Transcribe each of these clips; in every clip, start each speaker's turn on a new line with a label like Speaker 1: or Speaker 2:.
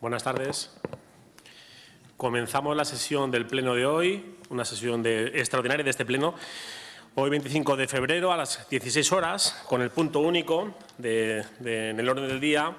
Speaker 1: Buenas tardes. Comenzamos la sesión del Pleno de hoy, una sesión de, extraordinaria de este Pleno. Hoy, 25 de febrero, a las 16 horas, con el punto único en el orden del día,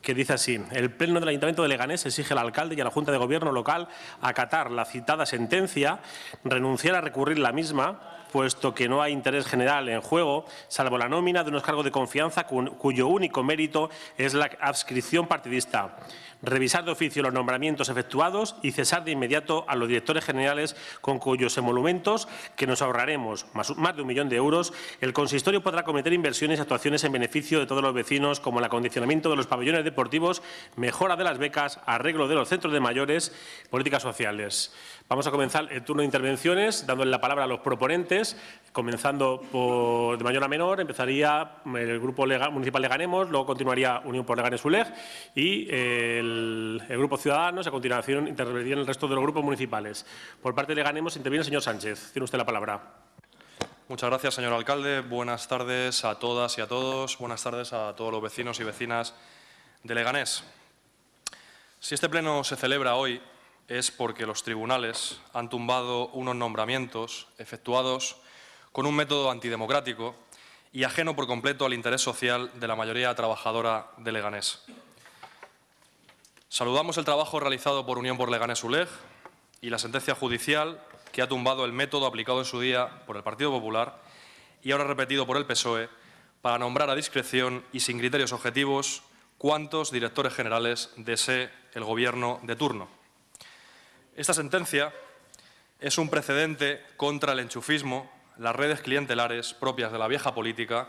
Speaker 1: que dice así. El Pleno del Ayuntamiento de Leganés exige al alcalde y a la Junta de Gobierno local acatar la citada sentencia, renunciar a recurrir la misma puesto que no hay interés general en juego, salvo la nómina de unos cargos de confianza cuyo único mérito es la adscripción partidista. Revisar de oficio los nombramientos efectuados y cesar de inmediato a los directores generales con cuyos emolumentos, que nos ahorraremos más, más de un millón de euros, el consistorio podrá cometer inversiones y actuaciones en beneficio de todos los vecinos, como el acondicionamiento de los pabellones deportivos, mejora de las becas, arreglo de los centros de mayores, políticas sociales. Vamos a comenzar el turno de intervenciones, dándole la palabra a los proponentes comenzando de mayor a menor, empezaría mm, el grupo municipal Leganemos, luego continuaría Unión por Leganes ULEG y eh, el, grupo Ciudadanos, a continuación intervendrían el resto de los grupos municipales. Por parte de Leganemos interviene el señor Sánchez. Tiene usted la palabra.
Speaker 2: Muchas gracias, señor alcalde. Buenas tardes a todas y a todos. Buenas tardes a todos los vecinos y vecinas de Leganés. Si este pleno se celebra hoy es porque los tribunales han tumbado unos nombramientos efectuados con un método antidemocrático y ajeno por completo al interés social de la mayoría trabajadora de Leganés. Saludamos el trabajo realizado por Unión por Leganés ULEG y la sentencia judicial que ha tumbado el método aplicado en su día por el Partido Popular y ahora repetido por el PSOE para nombrar a discreción y sin criterios objetivos cuántos directores generales desee el Gobierno de turno. Esta sentencia es un precedente contra el enchufismo las redes clientelares propias de la vieja política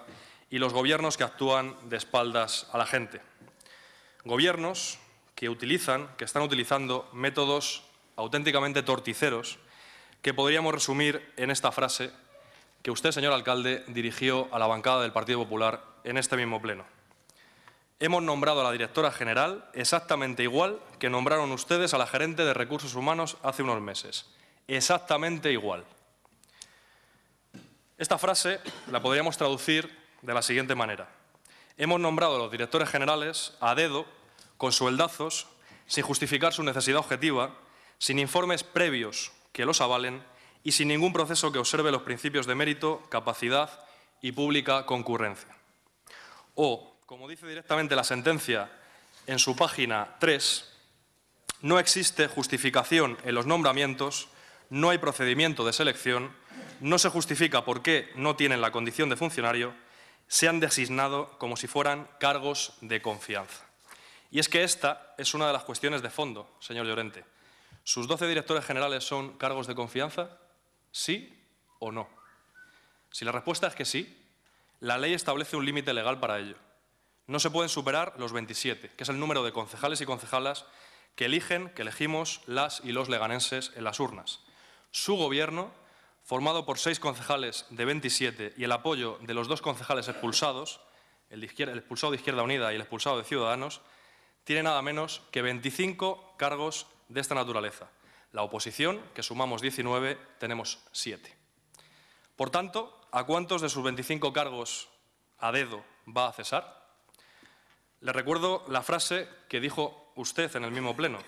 Speaker 2: y los gobiernos que actúan de espaldas a la gente. Gobiernos que utilizan, que están utilizando métodos auténticamente torticeros que podríamos resumir en esta frase que usted, señor alcalde, dirigió a la bancada del Partido Popular en este mismo pleno. Hemos nombrado a la directora general exactamente igual que nombraron ustedes a la gerente de recursos humanos hace unos meses. Exactamente igual. Esta frase la podríamos traducir de la siguiente manera. Hemos nombrado a los directores generales a dedo, con sueldazos, sin justificar su necesidad objetiva, sin informes previos que los avalen y sin ningún proceso que observe los principios de mérito, capacidad y pública concurrencia. O, como dice directamente la sentencia en su página 3, no existe justificación en los nombramientos, no hay procedimiento de selección, no se justifica por qué no tienen la condición de funcionario, se han designado como si fueran cargos de confianza. Y es que esta es una de las cuestiones de fondo, señor Llorente. ¿Sus doce directores generales son cargos de confianza? ¿Sí o no? Si la respuesta es que sí, la ley establece un límite legal para ello. No se pueden superar los 27, que es el número de concejales y concejalas que eligen, que elegimos las y los leganenses en las urnas. Su gobierno formado por seis concejales de 27 y el apoyo de los dos concejales expulsados, el, expulsado de Izquierda Unida y el expulsado de Ciudadanos, tiene nada menos que 25 cargos de esta naturaleza. La oposición, que sumamos 19, tenemos 7. Por tanto, ¿a cuántos de sus 25 cargos a dedo va a cesar? Le recuerdo la frase que dijo usted en el mismo pleno.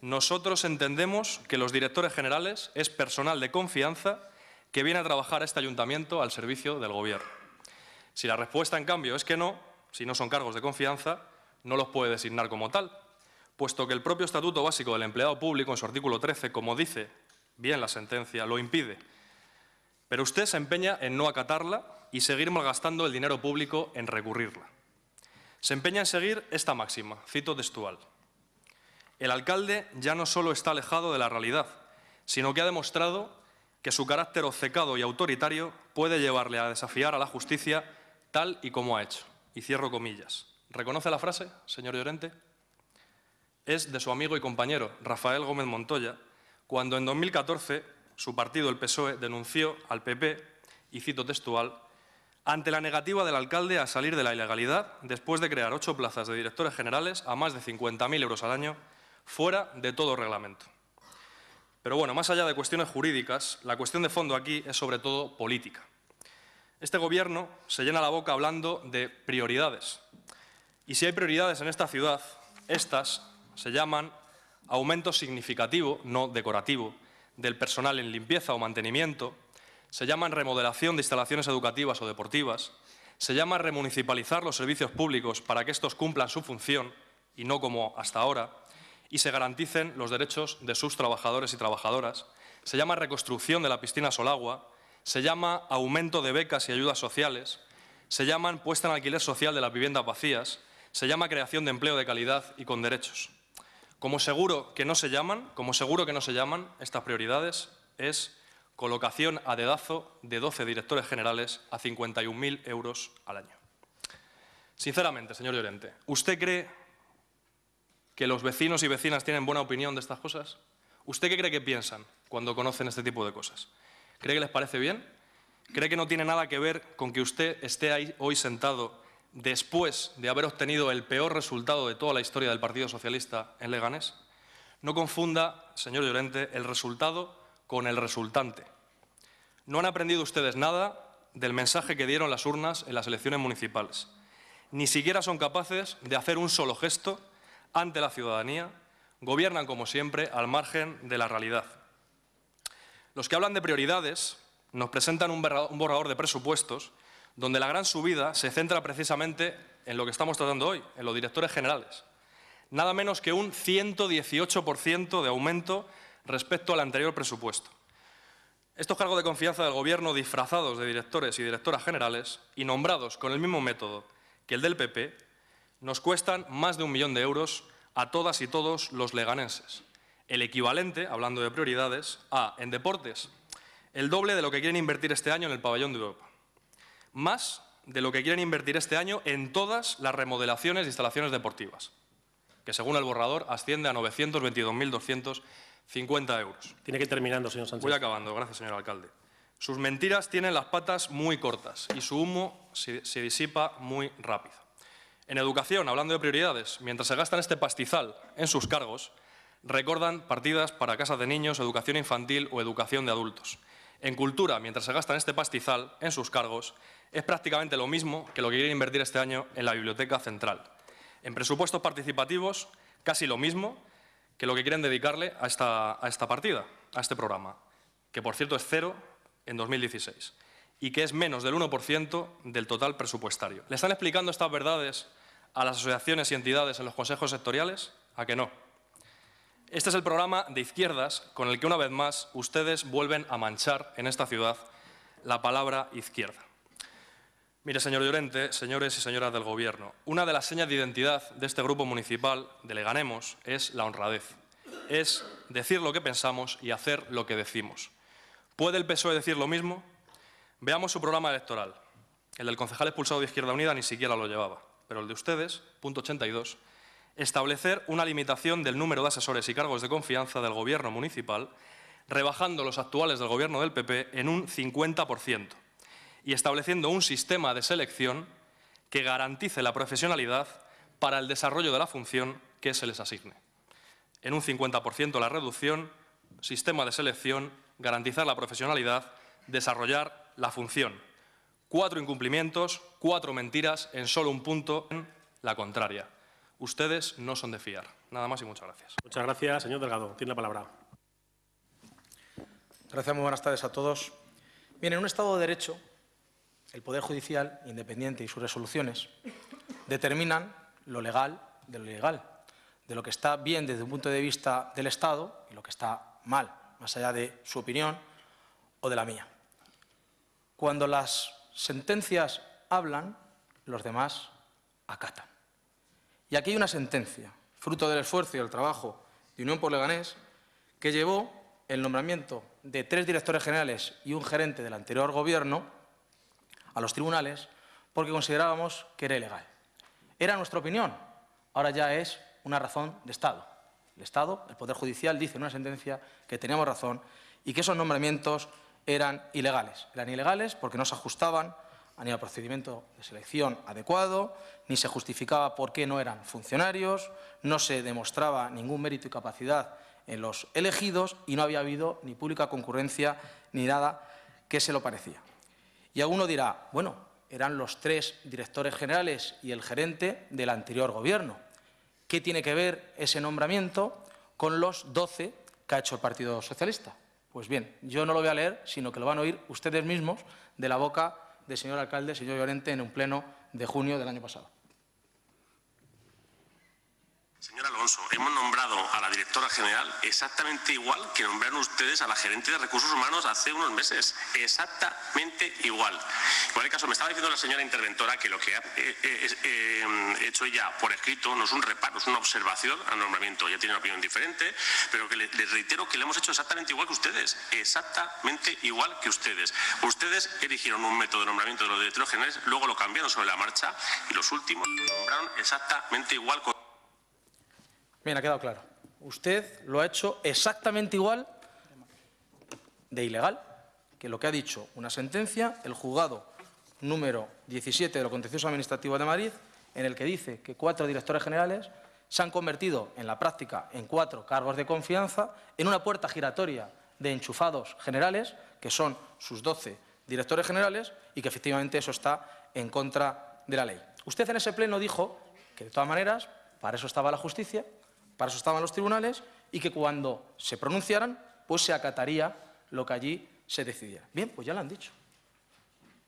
Speaker 2: Nosotros entendemos que los directores generales es personal de confianza que viene a trabajar a este ayuntamiento al servicio del Gobierno. Si la respuesta, en cambio, es que no, si no son cargos de confianza, no los puede designar como tal, puesto que el propio Estatuto Básico del Empleado Público, en su artículo 13, como dice bien la sentencia, lo impide. Pero usted se empeña en no acatarla y seguir malgastando el dinero público en recurrirla. Se empeña en seguir esta máxima, cito textual. El alcalde ya no solo está alejado de la realidad, sino que ha demostrado que su carácter obcecado y autoritario puede llevarle a desafiar a la justicia tal y como ha hecho. Y cierro comillas. ¿Reconoce la frase, señor Llorente? Es de su amigo y compañero Rafael Gómez Montoya, cuando en 2014 su partido, el PSOE, denunció al PP, y cito textual, ante la negativa del alcalde a salir de la ilegalidad después de crear ocho plazas de directores generales a más de 50.000 euros al año, fuera de todo reglamento. Pero bueno, más allá de cuestiones jurídicas, la cuestión de fondo aquí es sobre todo política. Este gobierno se llena la boca hablando de prioridades. Y si hay prioridades en esta ciudad, estas se llaman aumento significativo, no decorativo, del personal en limpieza o mantenimiento, se llaman remodelación de instalaciones educativas o deportivas, se llama remunicipalizar los servicios públicos para que estos cumplan su función y no como hasta ahora, y se garanticen los derechos de sus trabajadores y trabajadoras. Se llama reconstrucción de la piscina Solagua, se llama aumento de becas y ayudas sociales, se llaman puesta en alquiler social de las viviendas vacías, se llama creación de empleo de calidad y con derechos. Como seguro que no se llaman, como seguro que no se llaman estas prioridades es colocación a dedazo de 12 directores generales a 51.000 euros al año. Sinceramente, señor Llorente, ¿usted cree que los vecinos y vecinas tienen buena opinión de estas cosas? ¿Usted qué cree que piensan cuando conocen este tipo de cosas? ¿Cree que les parece bien? ¿Cree que no tiene nada que ver con que usted esté ahí hoy sentado después de haber obtenido el peor resultado de toda la historia del Partido Socialista en Leganés? No confunda, señor Llorente, el resultado con el resultante. No han aprendido ustedes nada del mensaje que dieron las urnas en las elecciones municipales. Ni siquiera son capaces de hacer un solo gesto ante la ciudadanía, gobiernan como siempre al margen de la realidad. Los que hablan de prioridades nos presentan un borrador de presupuestos donde la gran subida se centra precisamente en lo que estamos tratando hoy, en los directores generales. Nada menos que un 118% de aumento respecto al anterior presupuesto. Estos cargos de confianza del Gobierno disfrazados de directores y directoras generales y nombrados con el mismo método que el del PP nos cuestan más de un millón de euros a todas y todos los leganenses. El equivalente, hablando de prioridades, a, en deportes, el doble de lo que quieren invertir este año en el pabellón de Europa. Más de lo que quieren invertir este año en todas las remodelaciones de instalaciones deportivas, que según el borrador asciende a 922.250 euros. Tiene que ir terminando, señor Sánchez. Voy acabando, gracias, señor alcalde. Sus mentiras tienen las patas muy cortas y su humo se disipa muy rápido. En educación, hablando de prioridades, mientras se gastan este pastizal en sus cargos, recordan partidas para casas de niños, educación infantil o educación de adultos. En cultura, mientras se gastan este pastizal en sus cargos, es prácticamente lo mismo que lo que quieren invertir este año en la Biblioteca Central. En presupuestos participativos, casi lo mismo que lo que quieren dedicarle a esta, a esta partida, a este programa, que por cierto es cero en 2016 y que es menos del 1% del total presupuestario. ¿Le están explicando estas verdades a las asociaciones y entidades en los consejos sectoriales? ¿A que no? Este es el programa de izquierdas con el que una vez más ustedes vuelven a manchar en esta ciudad la palabra izquierda. Mire, señor Llorente, señores y señoras del Gobierno, una de las señas de identidad de este grupo municipal de Leganemos es la honradez. Es decir lo que pensamos y hacer lo que decimos. ¿Puede el PSOE decir lo mismo? Veamos su programa electoral. El del concejal expulsado de Izquierda Unida ni siquiera lo llevaba pero el de ustedes, punto 82, establecer una limitación del número de asesores y cargos de confianza del Gobierno municipal, rebajando los actuales del Gobierno del PP en un 50% y estableciendo un sistema de selección que garantice la profesionalidad para el desarrollo de la función que se les asigne. En un 50% la reducción, sistema de selección, garantizar la profesionalidad, desarrollar la función. Cuatro incumplimientos, cuatro mentiras en solo un punto, en la contraria. Ustedes no son de fiar. Nada más y muchas gracias. Muchas gracias, señor Delgado. Tiene la palabra.
Speaker 3: Gracias, muy buenas tardes a todos. Bien, en un Estado de Derecho, el Poder Judicial, independiente y sus resoluciones, determinan lo legal de lo ilegal, de lo que está bien desde un punto de vista del Estado y lo que está mal, más allá de su opinión o de la mía. Cuando las sentencias hablan, los demás acatan. Y aquí hay una sentencia, fruto del esfuerzo y del trabajo de Unión por Leganés, que llevó el nombramiento de tres directores generales y un gerente del anterior gobierno a los tribunales porque considerábamos que era ilegal. Era nuestra opinión, ahora ya es una razón de Estado. El Estado, el Poder Judicial, dice en una sentencia que teníamos razón y que esos nombramientos eran ilegales. Eran ilegales porque no se ajustaban ni al procedimiento de selección adecuado, ni se justificaba por qué no eran funcionarios, no se demostraba ningún mérito y capacidad en los elegidos y no había habido ni pública concurrencia ni nada que se lo parecía. Y alguno dirá, bueno, eran los tres directores generales y el gerente del anterior gobierno. ¿Qué tiene que ver ese nombramiento con los doce que ha hecho el Partido Socialista? Pues bien, yo no lo voy a leer, sino que lo van a oír ustedes mismos de la boca del señor alcalde, señor Llorente, en un pleno de junio del año pasado.
Speaker 1: Señor Alonso, hemos nombrado a la directora general exactamente igual que nombraron ustedes a la gerente de recursos humanos hace unos meses. Exactamente igual. En cualquier caso, me estaba diciendo la señora interventora que lo que ha eh, eh, eh, hecho ella por escrito no es un reparo, es una observación al nombramiento. Ella tiene una opinión diferente, pero que les reitero que le hemos hecho exactamente igual que ustedes. Exactamente igual que ustedes. Ustedes eligieron un método de nombramiento de los directores generales, luego lo cambiaron sobre la marcha y los últimos lo nombraron exactamente igual.
Speaker 3: Bien, ha quedado claro. Usted lo ha hecho exactamente igual de ilegal que lo que ha dicho una sentencia, el juzgado número 17 de lo contencioso administrativo de Madrid, en el que dice que cuatro directores generales se han convertido en la práctica en cuatro cargos de confianza, en una puerta giratoria de enchufados generales, que son sus doce directores generales, y que efectivamente eso está en contra de la ley. Usted en ese pleno dijo que, de todas maneras, para eso estaba la justicia, para eso estaban los tribunales y que cuando se pronunciaran, pues se acataría lo que allí se decidiera. Bien, pues ya lo han dicho.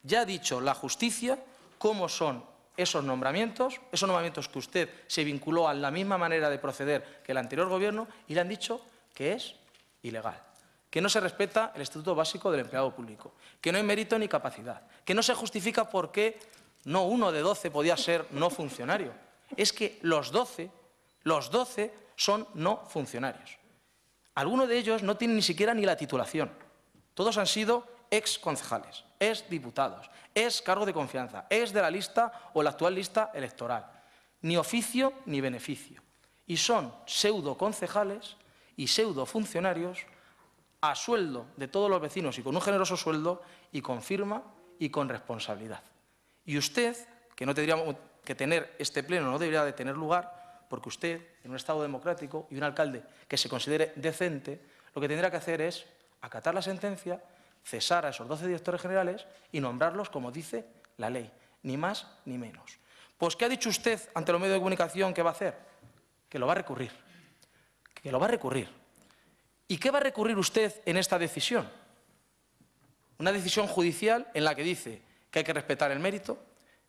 Speaker 3: Ya ha dicho la justicia cómo son esos nombramientos, esos nombramientos que usted se vinculó a la misma manera de proceder que el anterior gobierno y le han dicho que es ilegal, que no se respeta el Estatuto Básico del Empleado Público, que no hay mérito ni capacidad, que no se justifica por qué no uno de doce podía ser no funcionario. Es que los doce los 12 son no funcionarios. Algunos de ellos no tienen ni siquiera ni la titulación. Todos han sido ex concejales, ex diputados, ex cargo de confianza, ex de la lista o la actual lista electoral. Ni oficio ni beneficio. Y son pseudo concejales y pseudo funcionarios a sueldo de todos los vecinos y con un generoso sueldo y con firma y con responsabilidad. Y usted, que no tendría que tener este pleno, no debería de tener lugar, porque usted, en un Estado democrático y un alcalde que se considere decente, lo que tendrá que hacer es acatar la sentencia, cesar a esos 12 directores generales y nombrarlos como dice la ley, ni más ni menos. Pues, ¿qué ha dicho usted ante los medios de comunicación que va a hacer? Que lo va a recurrir. Que lo va a recurrir. ¿Y qué va a recurrir usted en esta decisión? Una decisión judicial en la que dice que hay que respetar el mérito,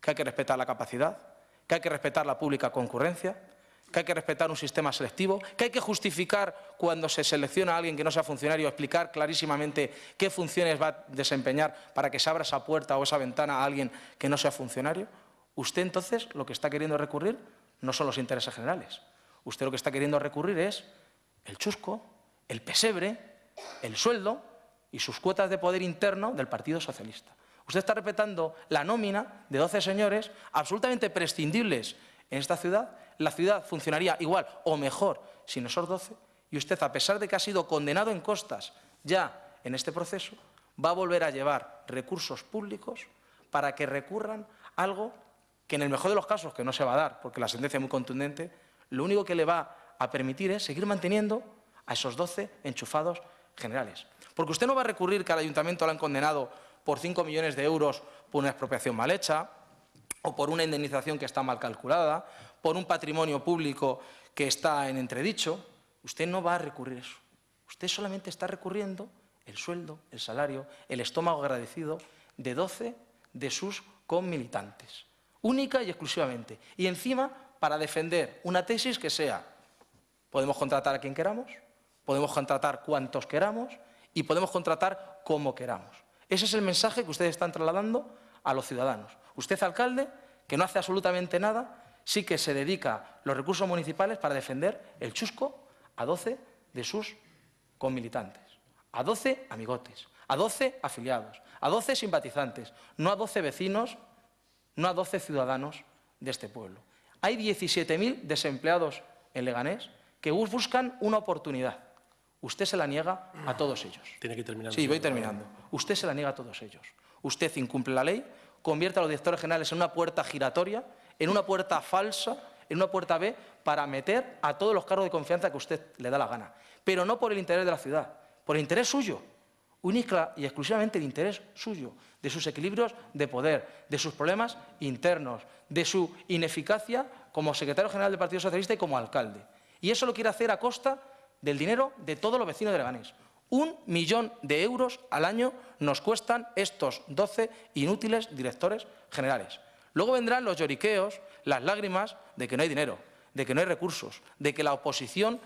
Speaker 3: que hay que respetar la capacidad, que hay que respetar la pública concurrencia, que hay que respetar un sistema selectivo, que hay que justificar cuando se selecciona a alguien que no sea funcionario, explicar clarísimamente qué funciones va a desempeñar para que se abra esa puerta o esa ventana a alguien que no sea funcionario. Usted entonces lo que está queriendo recurrir no son los intereses generales. Usted lo que está queriendo recurrir es el chusco, el pesebre, el sueldo y sus cuotas de poder interno del Partido Socialista. Usted está respetando la nómina de 12 señores absolutamente prescindibles en esta ciudad la ciudad funcionaría igual o mejor sin esos 12 y usted, a pesar de que ha sido condenado en costas ya en este proceso, va a volver a llevar recursos públicos para que recurran algo que en el mejor de los casos, que no se va a dar, porque la sentencia es muy contundente, lo único que le va a permitir es seguir manteniendo a esos 12 enchufados generales. Porque usted no va a recurrir que al ayuntamiento lo han condenado por 5 millones de euros por una expropiación mal hecha, o por una indemnización que está mal calculada, por un patrimonio público que está en entredicho, usted no va a recurrir eso. Usted solamente está recurriendo el sueldo, el salario, el estómago agradecido de 12 de sus conmilitantes. Única y exclusivamente. Y encima, para defender una tesis que sea, podemos contratar a quien queramos, podemos contratar cuantos queramos y podemos contratar como queramos. Ese es el mensaje que ustedes están trasladando a los ciudadanos. Usted, alcalde, que no hace absolutamente nada sí que se dedica los recursos municipales para defender el chusco a 12 de sus comilitantes, a 12 amigotes, a 12 afiliados, a 12 simpatizantes, no a 12 vecinos, no a 12 ciudadanos de este pueblo. Hay 17.000 desempleados en Leganés que buscan una oportunidad. Usted se la niega a todos ellos. Tiene que terminar. Sí, voy terminando. Usted se la niega a todos ellos. Usted incumple la ley, convierte a los directores generales en una puerta giratoria en una puerta falsa, en una puerta B, para meter a todos los cargos de confianza que usted le da la gana. Pero no por el interés de la ciudad, por el interés suyo, única y exclusivamente el interés suyo, de sus equilibrios de poder, de sus problemas internos, de su ineficacia como secretario general del Partido Socialista y como alcalde. Y eso lo quiere hacer a costa del dinero de todos los vecinos de Leganés. Un millón de euros al año nos cuestan estos 12 inútiles directores generales. Luego vendrán los lloriqueos, las lágrimas de que no hay dinero, de que no hay recursos, de que la oposición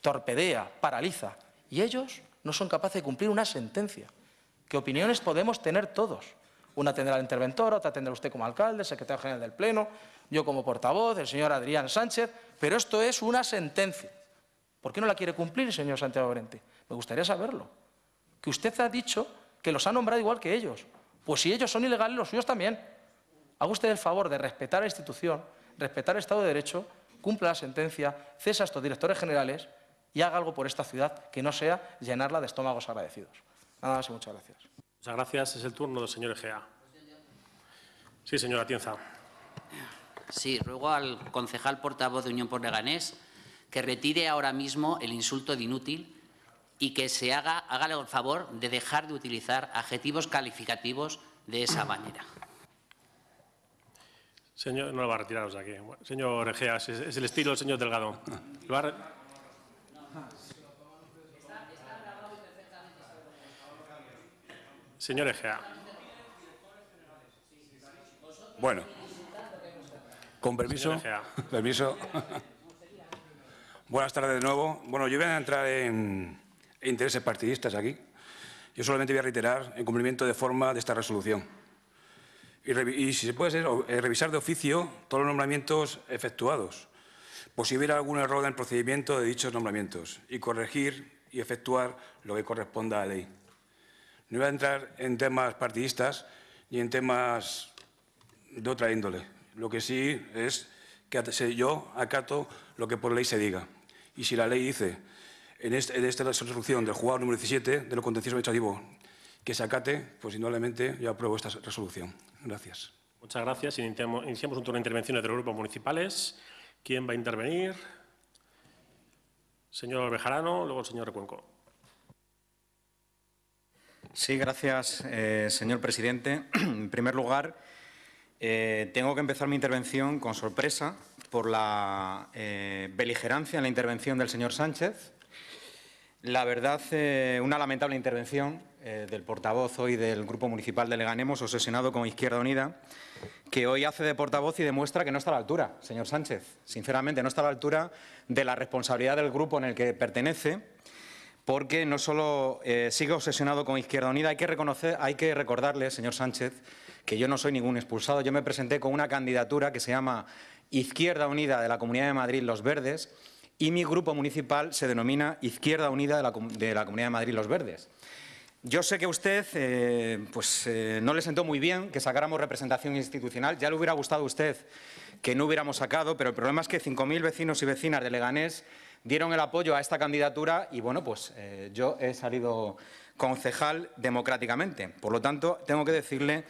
Speaker 3: torpedea, paraliza. Y ellos no son capaces de cumplir una sentencia. ¿Qué opiniones podemos tener todos? Una tendrá el interventor, otra tendrá usted como alcalde, secretario general del Pleno, yo como portavoz, el señor Adrián Sánchez, pero esto es una sentencia. ¿Por qué no la quiere cumplir, señor Santiago Berente? Me gustaría saberlo. Que usted ha dicho que los ha nombrado igual que ellos. Pues si ellos son ilegales, los suyos también haga usted el favor de respetar la institución, respetar el Estado de Derecho, cumpla la sentencia, cesa a estos directores generales y haga algo por esta ciudad que no sea llenarla de estómagos agradecidos. Nada más y muchas gracias.
Speaker 1: Muchas gracias. Es el turno del señor Egea.
Speaker 4: Sí, señora Tienza. Sí, ruego al concejal portavoz de Unión por Leganés que retire ahora mismo el insulto de inútil y que se haga, hágale el favor de dejar de utilizar adjetivos calificativos de esa manera
Speaker 1: no lo va a retiraros aquí. señor Egea, es, el estilo del señor Delgado. Señor Egea. Bueno, con permiso. Permiso. Buenas tardes de nuevo. Bueno, yo voy a entrar en
Speaker 2: intereses partidistas aquí. Yo solamente voy a reiterar el cumplimiento de forma de esta resolución y, si se puede hacer, eh, revisar de oficio todos los nombramientos efectuados, por si hubiera algún error en el procedimiento de dichos nombramientos, y corregir y
Speaker 1: efectuar lo que corresponda a la ley. No voy a entrar en temas partidistas ni en temas de otra índole. Lo que sí es que yo acato lo que por ley se diga. Y si la ley dice, en, este, esta resolución del jugador número 17 de lo contencioso administrativo, que se acate, pues indudablemente yo apruebo esta resolución. Gracias. Muchas gracias. Iniciamos, un turno de intervenciones de los grupos municipales. ¿Quién va a intervenir? Señor Bejarano, luego el señor Cuenco.
Speaker 5: Sí, gracias, eh, señor presidente. En primer lugar, eh, tengo que empezar mi intervención con sorpresa por la eh, beligerancia en la intervención del señor Sánchez. La verdad, una lamentable intervención eh, del portavoz hoy del Grupo Municipal de Leganemos, obsesionado con Izquierda Unida, que hoy hace de portavoz y demuestra que no está a la altura, señor Sánchez. Sinceramente, no está a la altura de la responsabilidad del grupo en el que pertenece, porque no solo eh, sigue obsesionado con Izquierda Unida, hay que, reconocer, hay que recordarle, señor Sánchez, que yo no soy ningún expulsado. Yo me presenté con una candidatura que se llama Izquierda Unida de la Comunidad de Madrid Los Verdes, y mi grupo municipal se denomina Izquierda Unida de la Comunidad de Madrid Los Verdes. Yo sé que a usted eh, pues, eh, no le sentó muy bien que sacáramos representación institucional. Ya le hubiera gustado a usted que no hubiéramos sacado, pero el problema es que 5.000 vecinos y vecinas de Leganés dieron el apoyo a esta candidatura y, bueno, pues eh, yo he salido concejal democráticamente. Por lo tanto, tengo que decirle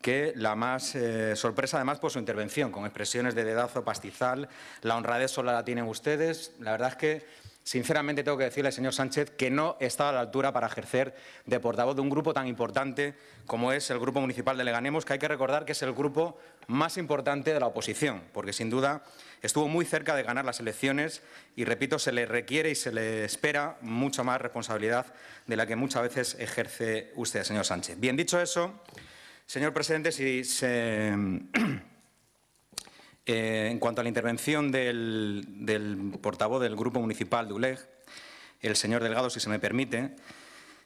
Speaker 5: que la más sorpresa además por su intervención, con expresiones de dedazo pastizal, la honradez sola la tienen ustedes. La verdad es que sinceramente tengo que decirle, señor Sánchez, que no está a la altura para ejercer de portavoz de un grupo tan importante como es el Grupo Municipal de Leganemos, que hay que recordar que es el grupo más importante de la oposición, porque sin duda estuvo muy cerca de ganar las elecciones y, repito, se le requiere y se le espera mucha más responsabilidad de la que muchas veces ejerce usted, señor Sánchez. Bien dicho eso, señor presidente, si se... Eh, en cuanto a la intervención del, portavoz del Grupo Municipal de ULEG, el señor Delgado, si se me permite,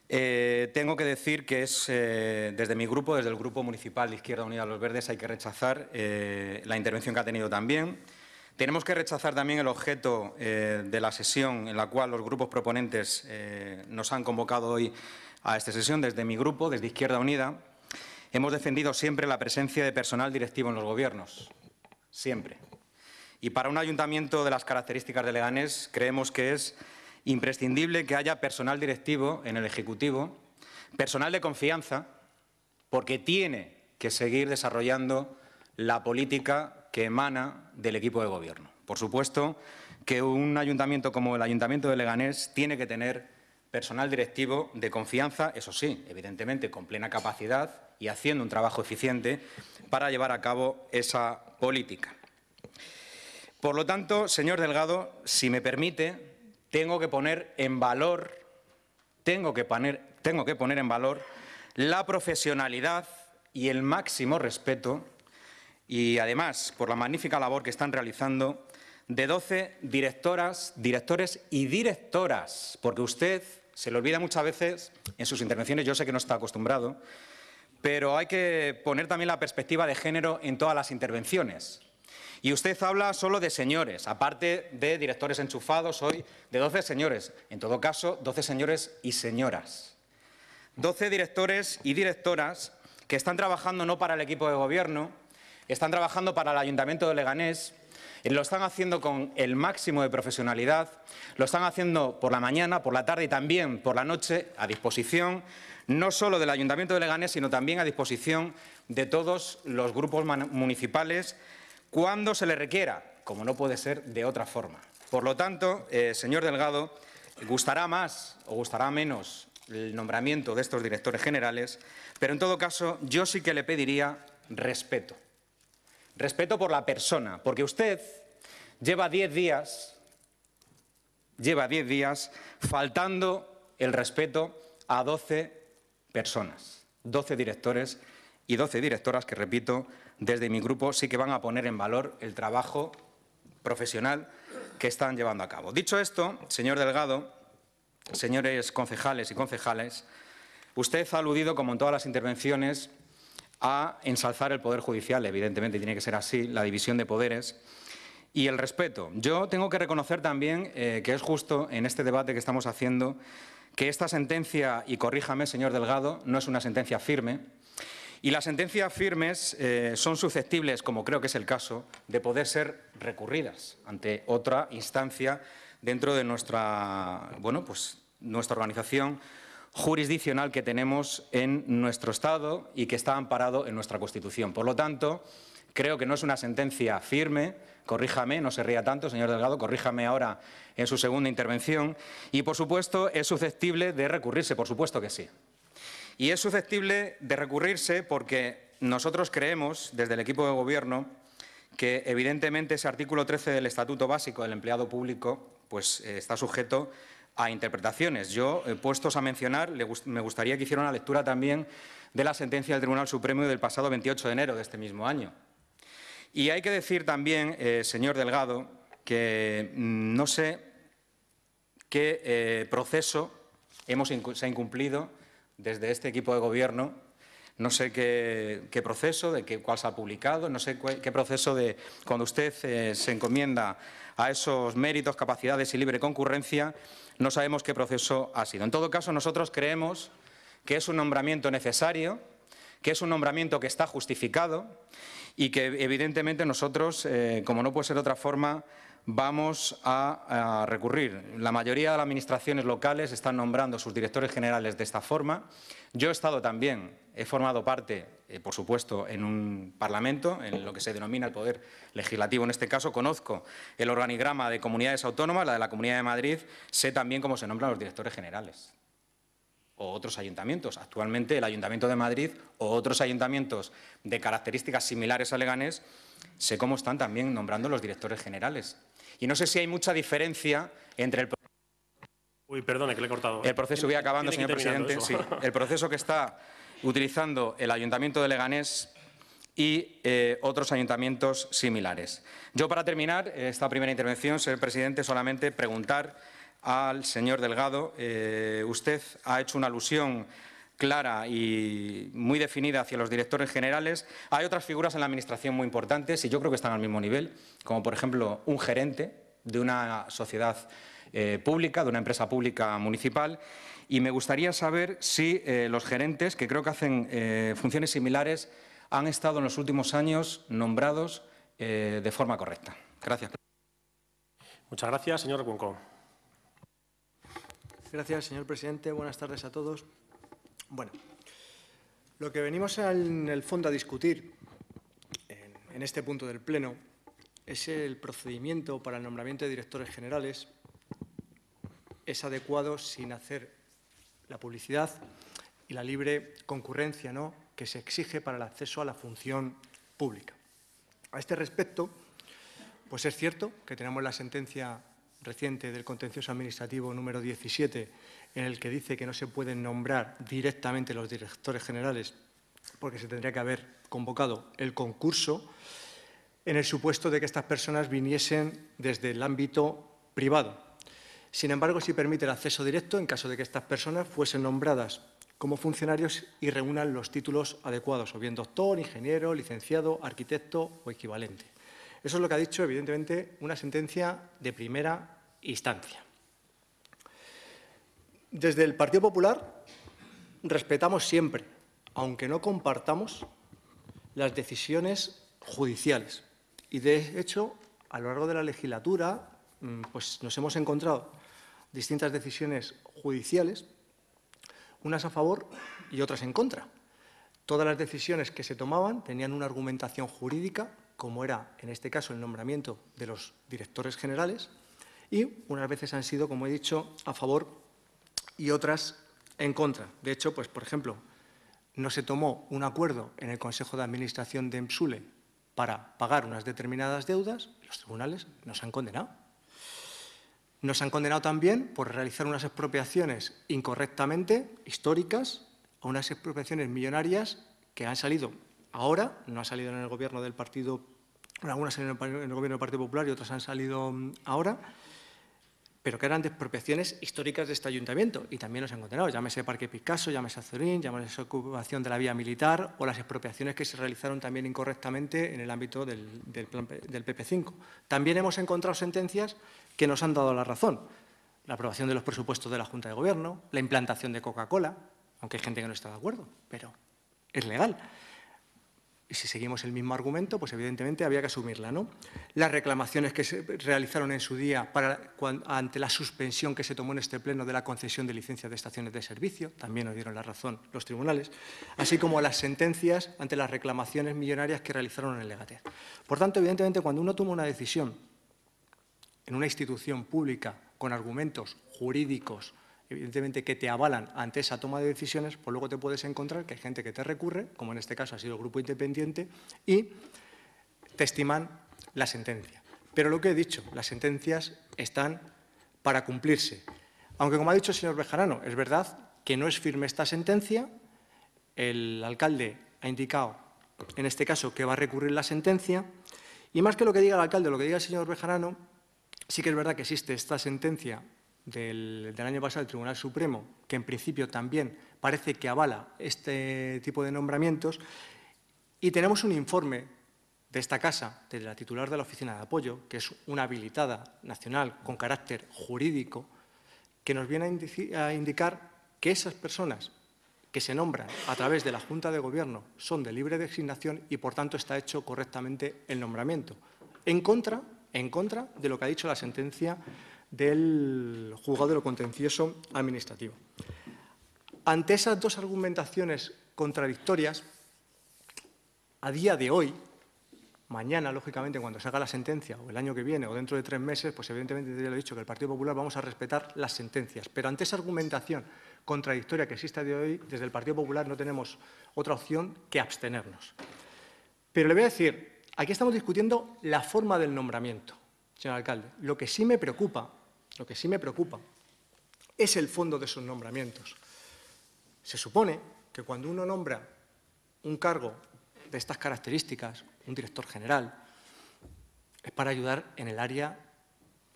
Speaker 5: eh, tengo que decir que es, eh, desde mi grupo, desde el Grupo Municipal de Izquierda Unida los Verdes, hay que rechazar la intervención que ha tenido también. Tenemos que rechazar también el objeto de la sesión en la cual los grupos proponentes nos han convocado hoy a esta sesión desde mi grupo, desde Izquierda Unida. Hemos defendido siempre la presencia de personal directivo en los gobiernos siempre. Y para un ayuntamiento de las características de Leganés creemos que es imprescindible que haya personal directivo en el Ejecutivo, personal de confianza, porque tiene que seguir desarrollando la política que emana del equipo de gobierno. Por supuesto que un ayuntamiento como el Ayuntamiento de Leganés tiene que tener personal directivo de confianza, eso sí, evidentemente con plena capacidad y haciendo un trabajo eficiente para llevar a cabo esa política. Por lo tanto, señor Delgado, si me permite, tengo que poner en valor, tengo que poner, tengo que poner en valor la profesionalidad y el máximo respeto y además por la magnífica labor que están realizando de 12 directoras, directores y directoras, porque usted se le olvida muchas veces en sus intervenciones, yo sé que no está acostumbrado, pero hay que poner también la perspectiva de género en todas las intervenciones. Y usted habla solo de señores, aparte de directores enchufados hoy, de 12 señores, en todo caso, 12 señores y señoras. 12 directores y directoras que están trabajando no para el equipo de gobierno, están trabajando para el Ayuntamiento de Leganés, lo están haciendo con el máximo de profesionalidad, lo están haciendo por la mañana, por la tarde y también por la noche, a disposición no solo del Ayuntamiento de Leganés, sino también a disposición de todos los grupos municipales cuando se le requiera, como no puede ser de otra forma. Por lo tanto, eh, señor Delgado, gustará más o gustará menos el nombramiento de estos directores generales, pero en todo caso yo sí que le pediría respeto. Respeto por la persona, porque usted lleva diez días, lleva días faltando el respeto a doce personas, 12 directores y 12 directoras que, repito, desde mi grupo sí que van a poner en valor el trabajo profesional que están llevando a cabo. Dicho esto, señor Delgado, señores concejales y concejales, usted ha aludido, como en todas las intervenciones, a ensalzar el Poder Judicial, evidentemente tiene que ser así, la división de poderes y el respeto. Yo tengo que reconocer también eh, que es justo en este debate que estamos haciendo que esta sentencia, y corríjame, señor Delgado, no es una sentencia firme, y las sentencias firmes eh, son susceptibles, como creo que es el caso, de poder ser recurridas ante otra instancia dentro de nuestra, bueno, pues, nuestra organización jurisdiccional que tenemos en nuestro Estado y que está amparado en nuestra Constitución. Por lo tanto, creo que no es una sentencia firme, corríjame, no se ría tanto, señor Delgado, corríjame ahora en su segunda intervención, y por supuesto es susceptible de recurrirse, por supuesto que sí. Y es susceptible de recurrirse porque nosotros creemos, desde el equipo de gobierno, que evidentemente ese artículo 13 del Estatuto Básico del Empleado Público pues, eh, está sujeto a interpretaciones. Yo, eh, puestos a mencionar, me gustaría que hiciera una lectura también de la sentencia del Tribunal Supremo del pasado 28 de enero de este mismo año, y hay que decir también, eh, señor Delgado, que no sé qué eh, proceso hemos se ha incumplido desde este equipo de gobierno. No sé qué, proceso, de qué, cuál se ha publicado, no sé qué proceso de cuando usted eh, se encomienda a esos méritos, capacidades y libre concurrencia, no sabemos qué proceso ha sido. En todo caso, nosotros creemos que es un nombramiento necesario, que es un nombramiento que está justificado y que evidentemente nosotros, eh, como no puede ser otra forma, vamos a, recurrir. La mayoría de las administraciones locales están nombrando sus directores generales de esta forma. Yo he estado también, he formado parte, eh, por supuesto, en un parlamento, en lo que se denomina el poder legislativo. En este caso conozco el organigrama de comunidades autónomas, la de la Comunidad de Madrid, sé también cómo se nombran los directores generales o otros ayuntamientos. Actualmente el Ayuntamiento de Madrid o otros ayuntamientos de características similares a Leganés sé cómo están también nombrando los directores generales. Y no sé si hay mucha diferencia entre el...
Speaker 1: Uy, perdone, que le he cortado. El
Speaker 5: proceso, voy acabando, señor presidente. el proceso que está utilizando el Ayuntamiento de Leganés y eh, otros ayuntamientos similares. Yo, para terminar eh, esta primera intervención, señor presidente, solamente preguntar al señor Delgado. Eh, usted ha hecho una alusión clara y muy definida hacia los directores generales. Hay otras figuras en la Administración muy importantes y yo creo que están al mismo nivel, como por ejemplo un gerente de una sociedad eh, pública, de una empresa pública municipal. Y me gustaría saber si eh, los gerentes, que creo que hacen funciones similares, han estado en los últimos años nombrados de forma correcta. Gracias.
Speaker 1: Muchas gracias, señor Cuenco.
Speaker 6: Gracias, señor presidente. Buenas tardes a todos. Bueno, lo que venimos en el fondo a discutir en, este punto del Pleno es el procedimiento para el nombramiento de directores generales es adecuado sin hacer la publicidad y la libre concurrencia ¿no? que se exige para el acceso a la función pública. A este respecto, pues es cierto que tenemos la sentencia reciente del contencioso administrativo número 17, en el que dice que no se pueden nombrar directamente los directores generales porque se tendría que haber convocado el concurso, en el supuesto de que estas personas viniesen desde el ámbito privado. Sin embargo, sí permite el acceso directo en caso de que estas personas fuesen nombradas como funcionarios y reúnan los títulos adecuados, o bien doctor, ingeniero, licenciado, arquitecto o equivalente. Eso es lo que ha dicho, evidentemente, una sentencia de primera instancia. Desde el Partido Popular respetamos siempre, aunque no compartamos, las decisiones judiciales. Y de hecho, a lo largo de la legislatura mm, pues nos hemos encontrado distintas decisiones judiciales, unas a favor y otras en contra. Todas las decisiones que se tomaban tenían una argumentación jurídica, como era en este caso el nombramiento de los directores generales, y unas veces han sido, como he dicho, a favor y otras en contra. De hecho, pues, por ejemplo, no se tomó un acuerdo en el Consejo de Administración de EMSULE para pagar unas determinadas deudas, los tribunales nos han condenado. Nos han condenado también por realizar unas expropiaciones incorrectamente históricas, a unas expropiaciones millonarias que han salido ahora, no han salido en el gobierno del Partido, algunas han salido en el gobierno del Partido Popular y otras han salido ahora, pero que eran de históricas de este ayuntamiento y también los han encontrado, Llámese Parque Picasso, llámese Azorín, llámese ocupación de la vía militar o las expropiaciones que se realizaron también incorrectamente en el ámbito del, del PP5. También hemos encontrado sentencias que nos han dado la razón. La aprobación de los presupuestos de la Junta de Gobierno, la implantación de Coca-Cola, aunque hay gente que no está de acuerdo, pero es legal. Y si seguimos el mismo argumento, pues evidentemente había que asumirla. ¿no? Las reclamaciones que se realizaron en su día ante la suspensión que se tomó en este pleno de la concesión de licencias de estaciones de servicio, también nos dieron la razón los tribunales, así como las sentencias ante las reclamaciones millonarias que realizaron en el legate. Por tanto, evidentemente, cuando uno toma una decisión en una institución pública con argumentos jurídicos evidentemente que te avalan ante esa toma de decisiones, pues luego te puedes encontrar que hay gente que te recurre, como en este caso ha sido el grupo independiente, y te estiman la sentencia. Pero lo que he dicho, las sentencias están para cumplirse. Aunque, como ha dicho el señor Bejarano, es verdad que no es firme esta sentencia, el alcalde ha indicado, en este caso, que va a recurrir la sentencia, y más que lo que diga el alcalde, lo que diga el señor Bejarano, sí que es verdad que existe esta sentencia del, año pasado del Tribunal Supremo, que en principio también parece que avala este tipo de nombramientos, y tenemos un informe de esta casa, de la titular de la Oficina de Apoyo, que es una habilitada nacional con carácter jurídico, que nos viene a, a indicar que esas personas que se nombran a través de la Junta de Gobierno son de libre designación y, por tanto, está hecho correctamente el nombramiento. En contra, en contra de lo que ha dicho la sentencia del juzgado de lo contencioso administrativo. Ante esas dos argumentaciones contradictorias, a día de hoy, mañana, lógicamente, cuando se haga la sentencia, o el año que viene, o dentro de tres meses, pues evidentemente ya lo he dicho, que el Partido Popular vamos a respetar las sentencias. Pero ante esa argumentación contradictoria que existe a día de hoy, desde el Partido Popular no tenemos otra opción que abstenernos. Pero le voy a decir, aquí estamos discutiendo la forma del nombramiento, señor alcalde. Lo que sí me preocupa lo que sí me preocupa es el fondo de sus nombramientos. Se supone que cuando uno nombra un cargo de estas características, un director general, es para ayudar en el área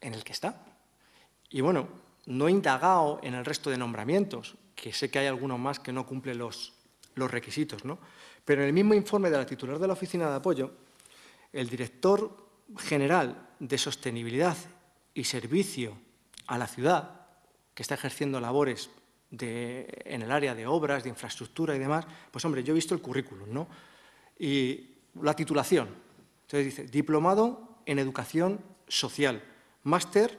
Speaker 6: en el que está. Y bueno, no he indagado en el resto de nombramientos, que sé que hay algunos más que no cumplen los, los requisitos, ¿no? Pero en el mismo informe de la titular de la Oficina de Apoyo, el director general de Sostenibilidad y Servicio a la ciudad, que está ejerciendo labores en el área de obras, de infraestructura y demás, pues hombre, yo he visto el currículum, ¿no? Y la titulación. Entonces dice, diplomado en educación social, máster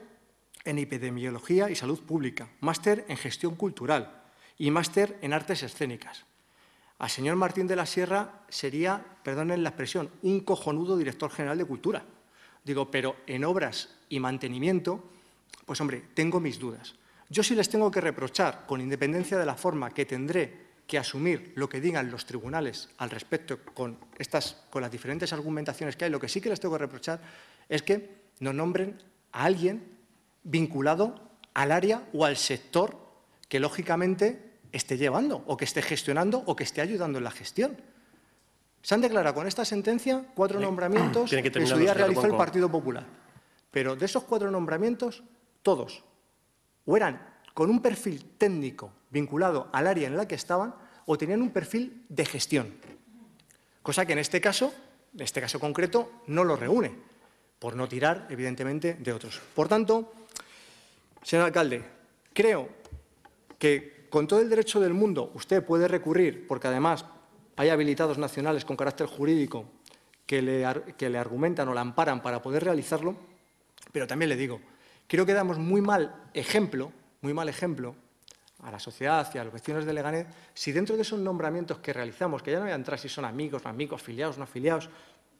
Speaker 6: en epidemiología y salud pública, máster en gestión cultural y máster en artes escénicas. Al señor Martín de la Sierra sería, perdonen la expresión, un cojonudo director general de cultura. Digo, pero en obras y mantenimiento pues hombre, tengo mis dudas. Yo sí les tengo que reprochar, con independencia de la forma que tendré que asumir lo que digan los tribunales al respecto con, estas, con las diferentes argumentaciones que hay, lo que sí que les tengo que reprochar es que no nombren a alguien vinculado al área o al sector que lógicamente esté llevando o que esté gestionando o que esté ayudando en la gestión. Se han declarado con esta sentencia cuatro nombramientos que, en su día realizó el Partido Popular. Pero de esos cuatro nombramientos, todos, o eran con un perfil técnico vinculado al área en la que estaban, o tenían un perfil de gestión. Cosa que en este caso, en este caso concreto, no lo reúne, por no tirar, evidentemente, de otros. Por tanto, señor alcalde, creo que con todo el derecho del mundo usted puede recurrir, porque además hay habilitados nacionales con carácter jurídico que le, argumentan o le amparan para poder realizarlo, pero también le digo, Creo que damos muy mal ejemplo, muy mal ejemplo a la sociedad y a los vecinos de Leganés, si dentro de esos nombramientos que realizamos, que ya no voy a entrar si son amigos, no amigos, afiliados, no afiliados,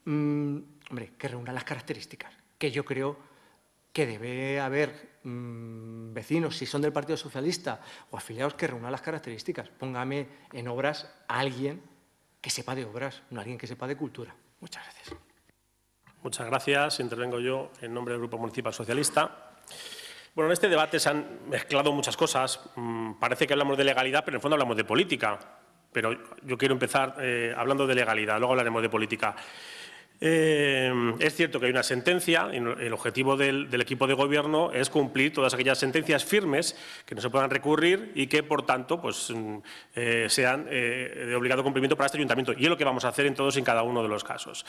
Speaker 6: mm, hombre, que reúnan las características, que yo creo que debe haber mm, vecinos, si son del Partido Socialista o afiliados, que reúnan las características. Póngame en obras a alguien que sepa de obras, no a alguien
Speaker 1: que sepa de cultura. Muchas gracias. Muchas gracias. Intervengo yo en nombre del Grupo Municipal Socialista. Bueno, en este debate se han mezclado muchas cosas. Mm, parece que hablamos de legalidad, pero en el fondo hablamos de política. Pero yo quiero empezar eh, hablando de legalidad, luego hablaremos de política. Eh, es cierto que hay una sentencia, y el objetivo del, equipo de gobierno es cumplir todas aquellas sentencias firmes que no se puedan recurrir y que, por tanto, pues, mm, eh, sean eh, de obligado cumplimiento para este ayuntamiento. Y es lo que vamos a hacer en todos y en cada uno de los casos.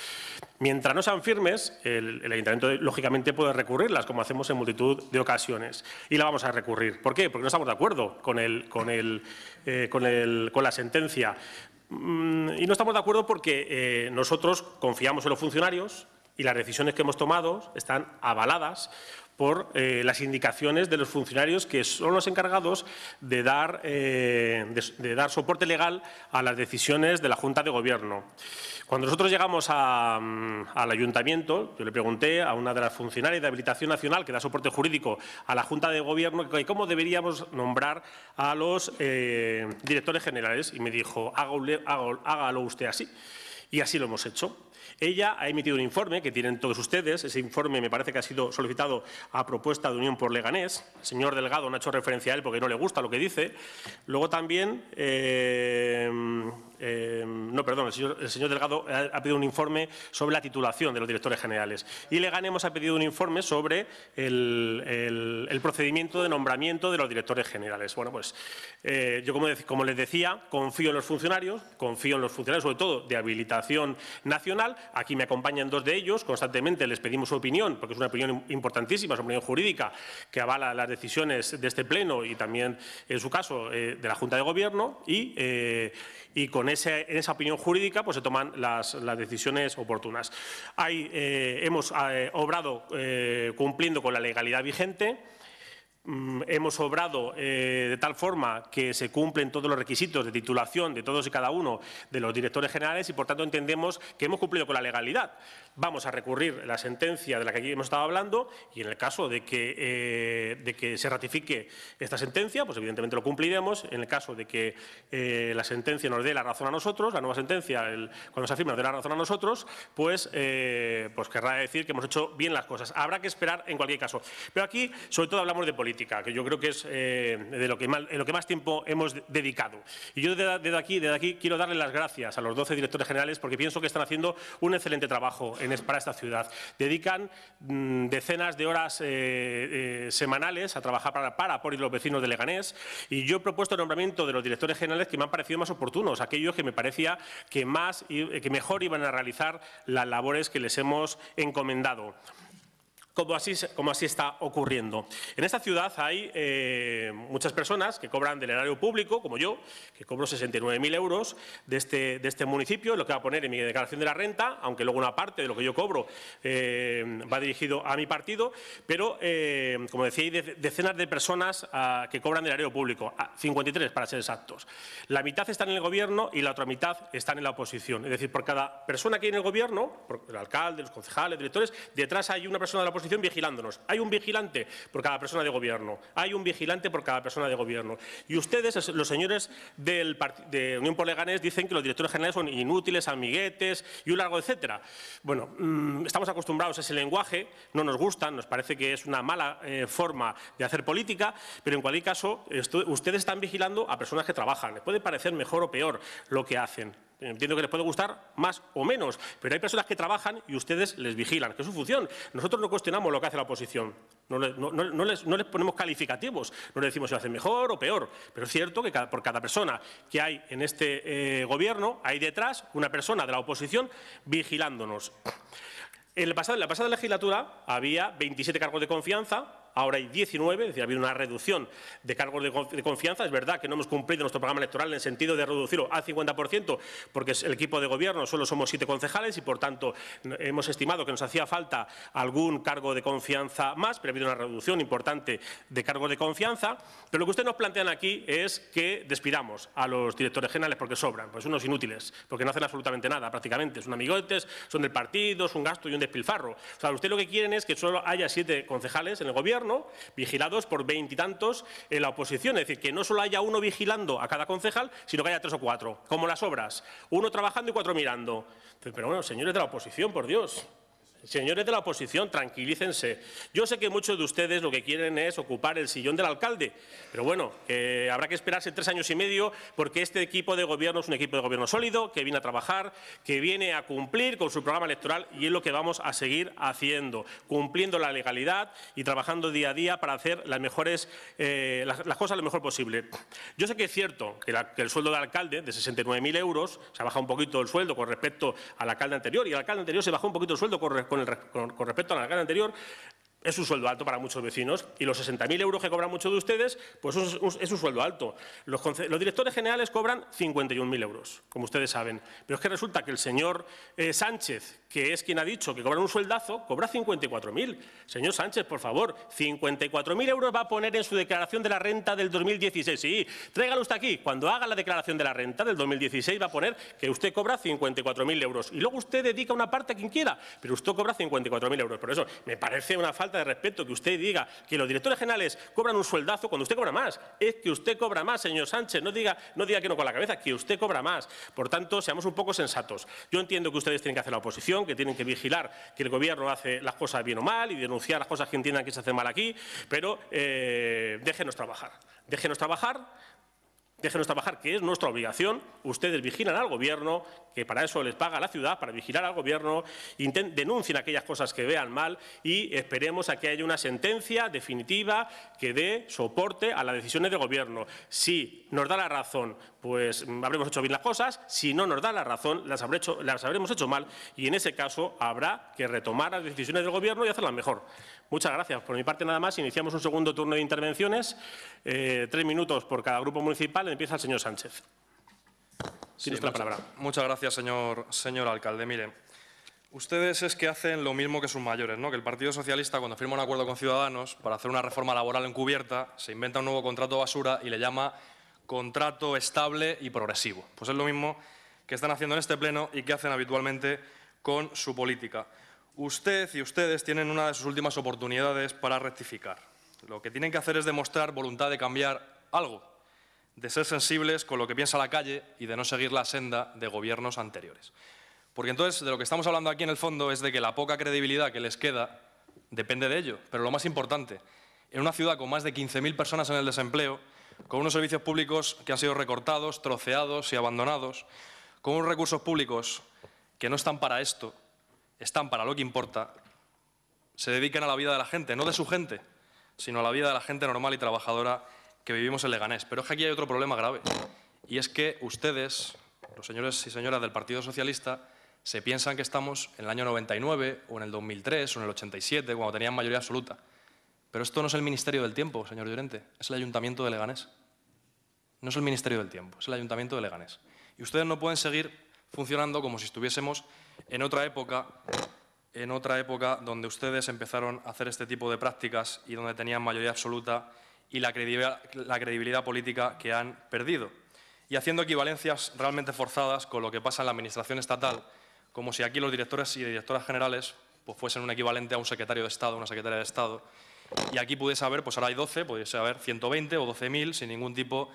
Speaker 1: Mientras no sean firmes, el, ayuntamiento, lógicamente, puede recurrirlas, como hacemos en multitud de ocasiones. Y la vamos a recurrir. ¿Por qué? Porque no estamos de acuerdo con, el, con, el, con, con la sentencia. Mm, y no estamos de acuerdo porque eh, nosotros confiamos en los funcionarios y las decisiones que hemos tomado están avaladas por eh, las indicaciones de los funcionarios que son los encargados de dar, eh, de, dar, soporte legal a las decisiones de la Junta de Gobierno. Cuando nosotros llegamos mm, al ayuntamiento, yo le pregunté a una de las funcionarias de Habilitación Nacional que da soporte jurídico a la Junta de Gobierno cómo deberíamos nombrar a los eh, directores generales y me dijo, hágalo usted así. Y así lo hemos hecho. Ella ha emitido un informe que tienen todos ustedes. Ese informe me parece que ha sido solicitado a propuesta de Unión por Leganés. El señor Delgado no ha hecho referencia a él porque no le gusta lo que dice. Luego también, eh, eh, no, perdón, el señor, Delgado ha, pedido un informe sobre la titulación de los directores generales. Y Leganemos ha pedido un informe sobre el, procedimiento de nombramiento de los directores generales. Bueno, pues eh, yo, como les decía, confío en los funcionarios, confío en los funcionarios, sobre todo de habilitación nacional, Aquí me acompañan dos de ellos. Constantemente les pedimos su opinión, porque es una opinión importantísima, es una opinión jurídica que avala las decisiones de este Pleno y también, en su caso, eh, de la Junta de Gobierno. Y, eh, con esa opinión jurídica pues, se toman las, decisiones oportunas. Eh, hemos obrado cumpliendo con la legalidad vigente Mm, hemos obrado eh, de tal forma que se cumplen todos los requisitos de titulación de todos y cada uno de los directores generales y, por tanto, entendemos que hemos cumplido con la legalidad vamos a recurrir la sentencia de la que aquí hemos estado hablando y en el caso de que, eh, de que se ratifique esta sentencia, pues evidentemente lo cumpliremos. En el caso de que eh, la sentencia nos dé la razón a nosotros, la nueva sentencia, cuando se afirma, nos dé la razón a nosotros, pues, eh, pues querrá decir que hemos hecho bien las cosas. Habrá que esperar en cualquier caso. Pero aquí, sobre todo, hablamos de política, que yo creo que es de lo que, más, lo que más tiempo hemos dedicado. Y yo desde, aquí, desde aquí quiero darle las gracias a los 12 directores generales porque pienso que están haciendo un excelente trabajo para esta ciudad. Dedican mm, decenas de horas eh, eh, semanales a trabajar para, para, por los vecinos de Leganés y yo he propuesto el nombramiento de los directores generales que me han parecido más oportunos, aquellos que me parecía que, más, que mejor iban a realizar las labores que les hemos encomendado como así, está ocurriendo. En esta ciudad hay eh, muchas personas que cobran del erario público, como yo, que cobro 69.000 euros de este, de este municipio, lo que va a poner en mi declaración de la renta, aunque luego una parte de lo que yo cobro eh, va dirigido a mi partido, pero, eh, como decía, hay decenas de personas ah, que cobran del erario público, 53 ah, para ser exactos. La mitad están en el Gobierno y la otra mitad están en la oposición. Es decir, por cada persona que hay en el Gobierno, por el alcalde, los concejales, directores, detrás hay una persona de la oposición vigilándonos. Hay un vigilante por cada persona de gobierno. Hay un vigilante por cada persona de gobierno. Y ustedes, los señores de Unión por dicen que los directores generales son inútiles, amiguetes y un largo etcétera. Bueno, mm, estamos acostumbrados a ese lenguaje, no nos gusta, nos parece que es una mala eh, forma de hacer política, pero en cualquier caso, ustedes están vigilando a personas que trabajan. Les puede parecer mejor o peor lo que hacen, Entiendo que les puede gustar más o menos, pero hay personas que trabajan y ustedes les vigilan, que es su función. Nosotros no cuestionamos lo que hace la oposición, no, les, ponemos calificativos, no les decimos si lo hacen mejor o peor, pero es cierto que por cada persona que hay en este eh, gobierno hay detrás una persona de la oposición vigilándonos. En la pasada, en la pasada legislatura había 27 cargos de confianza ahora hay 19, es decir, ha habido una reducción de cargos de confianza. Es verdad que no hemos cumplido nuestro programa electoral en el sentido de reducirlo al 50%, porque el equipo de gobierno solo somos siete concejales y, por tanto, hemos estimado que nos hacía falta algún cargo de confianza más, pero ha habido una reducción importante de cargos de confianza. Pero lo que ustedes nos plantean aquí es que despidamos a los directores generales porque sobran, pues unos inútiles, porque no hacen absolutamente nada prácticamente. Son amigotes, son del partido, es un gasto y un despilfarro. O sea, ustedes lo que quieren es que solo haya siete concejales en el gobierno vigilados por veintitantos en la oposición. Es decir, que no solo haya uno vigilando a cada concejal, sino que haya tres o cuatro, como las obras. Uno trabajando y cuatro mirando. Pero bueno, señores de la oposición, por Dios. Señores de la oposición, tranquilícense. Yo sé que muchos de ustedes lo que quieren es ocupar el sillón del alcalde, pero bueno, habrá que esperarse tres años y medio porque este equipo de gobierno es un equipo de gobierno sólido, que viene a trabajar, que viene a cumplir con su programa electoral y es lo que vamos a seguir haciendo, cumpliendo la legalidad y trabajando día a día para hacer las, mejores, eh, las, cosas lo mejor posible. Yo sé que es cierto que, el sueldo de alcalde, de 69.000 euros, se ha bajado un poquito el sueldo con respecto al alcalde anterior y el alcalde anterior se bajó un poquito el sueldo con respecto con, respecto a la cara anterior, es un sueldo alto para muchos vecinos y los 60.000 euros que cobran muchos de ustedes, pues es un, sueldo alto. Los, directores generales cobran 51.000 euros, como ustedes saben. Pero es que resulta que el señor eh, Sánchez, que es quien ha dicho que cobran un sueldazo, cobra 54.000. Señor Sánchez, por favor, 54.000 euros va a poner en su declaración de la renta del 2016. Sí, tráigalo usted aquí. Cuando haga la declaración de la renta del 2016 va a poner que usted cobra 54.000 euros. Y luego usted dedica una parte a quien quiera, pero usted cobra 54.000 euros. Por eso me parece una falta de respeto que usted diga que los directores generales cobran un sueldazo cuando usted cobra más. Es que usted cobra más, señor Sánchez. No diga, no diga que no con la cabeza, que usted cobra más. Por tanto, seamos un poco sensatos. Yo entiendo que ustedes tienen que hacer la oposición, que tienen que vigilar que el Gobierno hace las cosas bien o mal y denunciar las cosas que entiendan que se hacen mal aquí, pero eh, déjenos trabajar. Déjenos trabajar, Déjenos trabajar, que es nuestra obligación. Ustedes vigilan al Gobierno, que para eso les paga la ciudad, para vigilar al Gobierno. Denuncien aquellas cosas que vean mal y esperemos a que haya una sentencia definitiva que dé soporte a las decisiones del Gobierno. Si nos da la razón, pues mm, habremos hecho bien las cosas. Si no nos da la razón, las habremos hecho mal. Y en ese caso habrá que retomar las decisiones del Gobierno y hacerlas mejor. Muchas gracias. Por mi parte nada más. Iniciamos un segundo turno de intervenciones. Eh, tres minutos por cada grupo municipal.
Speaker 2: Empieza el señor Sánchez. Sí, muchas, palabra. Muchas gracias, señor, señor alcalde. Mire, ustedes es que hacen lo mismo que sus mayores, ¿no? Que el Partido Socialista, cuando firma un acuerdo con Ciudadanos para hacer una reforma laboral encubierta, se inventa un nuevo contrato basura y le llama contrato estable y progresivo. Pues es lo mismo que están haciendo en este pleno y que hacen habitualmente con su política. Usted y ustedes tienen una de sus últimas oportunidades para rectificar. Lo que tienen que hacer es demostrar voluntad de cambiar algo, de ser sensibles con lo que piensa la calle y de no seguir la senda de gobiernos anteriores. Porque entonces de lo que estamos hablando aquí en el fondo es de que la poca credibilidad que les queda depende de ello. Pero lo más importante, en una ciudad con más de 15.000 personas en el desempleo, con unos servicios públicos que han sido recortados, troceados y abandonados, con unos recursos públicos que no están para esto, están para lo que importa, se dedican a la vida de la gente, no de su gente, sino a la vida de la gente normal y trabajadora que vivimos en Leganés. Pero es que aquí hay otro problema grave, y es que ustedes, los señores y señoras del Partido Socialista, se piensan que estamos en el año 99 o en el 2003 o en el 87, cuando tenían mayoría absoluta. Pero esto no es el Ministerio del Tiempo, señor Llorente, es el Ayuntamiento de Leganés. No es el Ministerio del Tiempo, es el Ayuntamiento de Leganés. Y ustedes no pueden seguir funcionando como si estuviésemos en otra época, en otra época donde ustedes empezaron a hacer este tipo de prácticas y donde tenían mayoría absoluta y la credibilidad, la credibilidad política que han perdido, y haciendo equivalencias realmente forzadas con lo que pasa en la Administración estatal, como si aquí los directores y directoras generales pues, fuesen un equivalente a un secretario de Estado, una secretaria de Estado, y aquí pudiese haber, pues ahora hay 12, pudiese haber 120 o 12.000 sin ningún tipo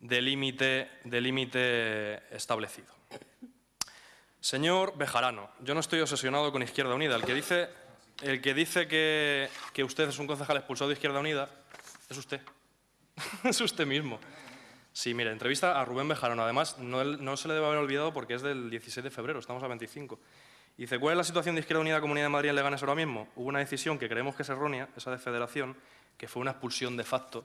Speaker 2: de límite de límite establecido. Señor Bejarano, yo no estoy obsesionado con Izquierda Unida. El que dice, el que, dice que, usted es un concejal expulsado de Izquierda Unida es usted. es usted mismo. Sí, mire, entrevista a Rubén Bejarano. Además, no, se le debe haber olvidado porque es del 16 de febrero, estamos a 25. dice, ¿cuál es la situación de Izquierda Unida Comunidad de Madrid en Leganes ahora mismo? Hubo una decisión que creemos que es errónea, esa de federación, que fue una expulsión de facto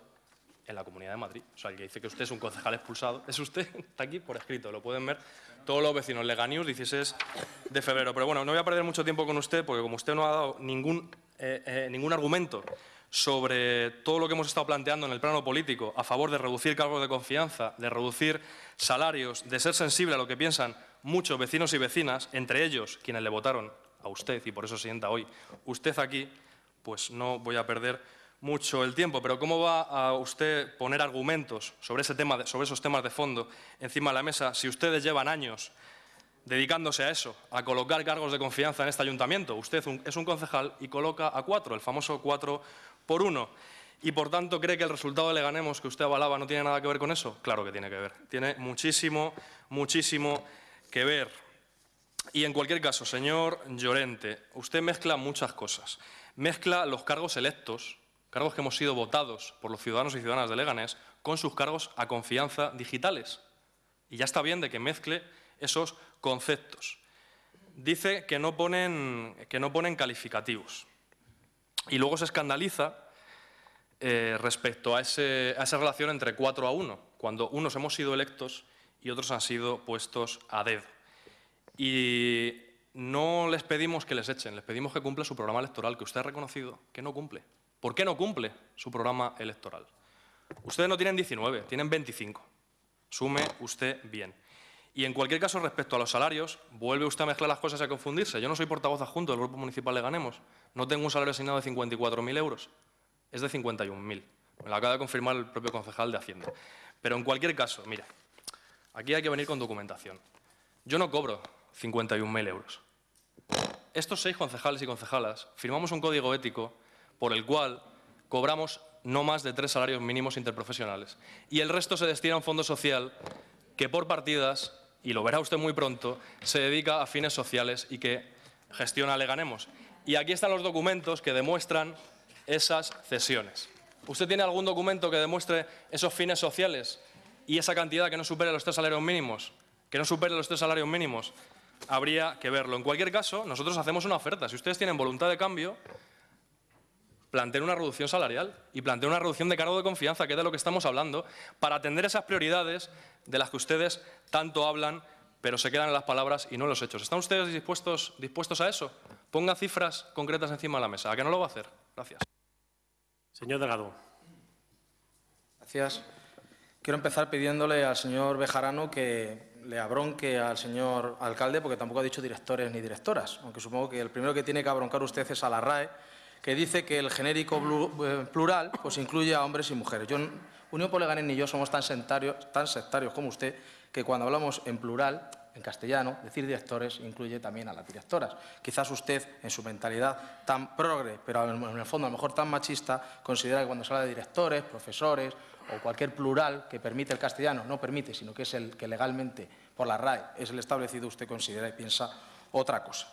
Speaker 2: en la Comunidad de Madrid. O sea, el que dice que usted es un concejal expulsado, es usted, está aquí por escrito, lo pueden ver todos los vecinos, Leganius, 16 de febrero. Pero bueno, no voy a perder mucho tiempo con usted, porque como usted no ha dado ningún, eh, eh, ningún argumento sobre todo lo que hemos estado planteando en el plano político a favor de reducir cargos de confianza, de reducir salarios, de ser sensible a lo que piensan muchos vecinos y vecinas, entre ellos quienes le votaron a usted y por eso se sienta hoy usted aquí, pues no voy a perder mucho el tiempo, pero ¿cómo va a usted poner argumentos sobre, ese tema, sobre esos temas de fondo encima de la mesa si ustedes llevan años dedicándose a eso, a colocar cargos de confianza en este ayuntamiento? Usted es un concejal y coloca a cuatro, el famoso cuatro por uno. Y por tanto, ¿cree que el resultado de le ganemos que usted avalaba no tiene nada que ver con eso? Claro que tiene que ver. Tiene muchísimo, muchísimo que ver. Y en cualquier caso, señor Llorente, usted mezcla muchas cosas. Mezcla los cargos electos, cargos que hemos sido votados por los ciudadanos y ciudadanas de Leganés con sus cargos a confianza digitales. Y ya está bien de que mezcle esos conceptos. Dice que no ponen, que no ponen calificativos. Y luego se escandaliza eh, respecto a, a, esa relación entre 4 a 1, cuando unos hemos sido electos y otros han sido puestos a dedo. Y no les pedimos que les echen, les pedimos que cumpla su programa electoral, que usted ha reconocido que no cumple. ¿Por qué no cumple su programa electoral? Ustedes no tienen 19, tienen 25. Sume usted bien. Y en cualquier caso, respecto a los salarios, vuelve usted a mezclar las cosas y a confundirse. Yo no soy portavoz adjunto del Grupo Municipal de Ganemos. No tengo un salario asignado de 54.000 euros. Es de 51.000. Me lo acaba de confirmar el propio concejal de Hacienda. Pero en cualquier caso, mire, aquí hay que venir con documentación. Yo no cobro 51.000 euros. Estos seis concejales y concejalas firmamos un código ético por el cual cobramos no más de tres salarios mínimos interprofesionales. Y el resto se destina a un fondo social que por partidas, y lo verá usted muy pronto, se dedica a fines sociales y que gestiona Leganemos. Y aquí están los documentos que demuestran esas cesiones. ¿Usted tiene algún documento que demuestre esos fines sociales y esa cantidad que no supere los tres salarios mínimos? Que no supere los tres salarios mínimos. Habría que verlo. En cualquier caso, nosotros hacemos una oferta. Si ustedes tienen voluntad de cambio, planteen una reducción salarial y planteen una reducción de cargo de confianza, que es de lo que estamos hablando, para atender esas prioridades de las que ustedes tanto hablan, pero se quedan en las palabras y no en los hechos. ¿Están ustedes dispuestos, dispuestos a eso? Pongan cifras concretas encima de la mesa. ¿A qué no lo va a hacer? Gracias. Señor Delgado. Gracias. Quiero empezar pidiéndole
Speaker 3: al señor Bejarano que le abronque al señor alcalde, porque tampoco ha dicho directores ni directoras, aunque supongo que el primero que tiene que abroncar usted es a la RAE, que dice que el genérico eh, plural pues, incluye a hombres y mujeres. Yo, Unión Poleganes ni yo somos tan, tan sectarios como usted que cuando hablamos en plural, en castellano, decir directores incluye también a las directoras. Quizás usted, en su mentalidad tan progre, pero en el fondo a lo mejor tan machista, considera que cuando se habla de directores, profesores o cualquier plural que permite el castellano, no permite, sino que es el que legalmente por la RAE es el establecido, usted considera y piensa otra cosa.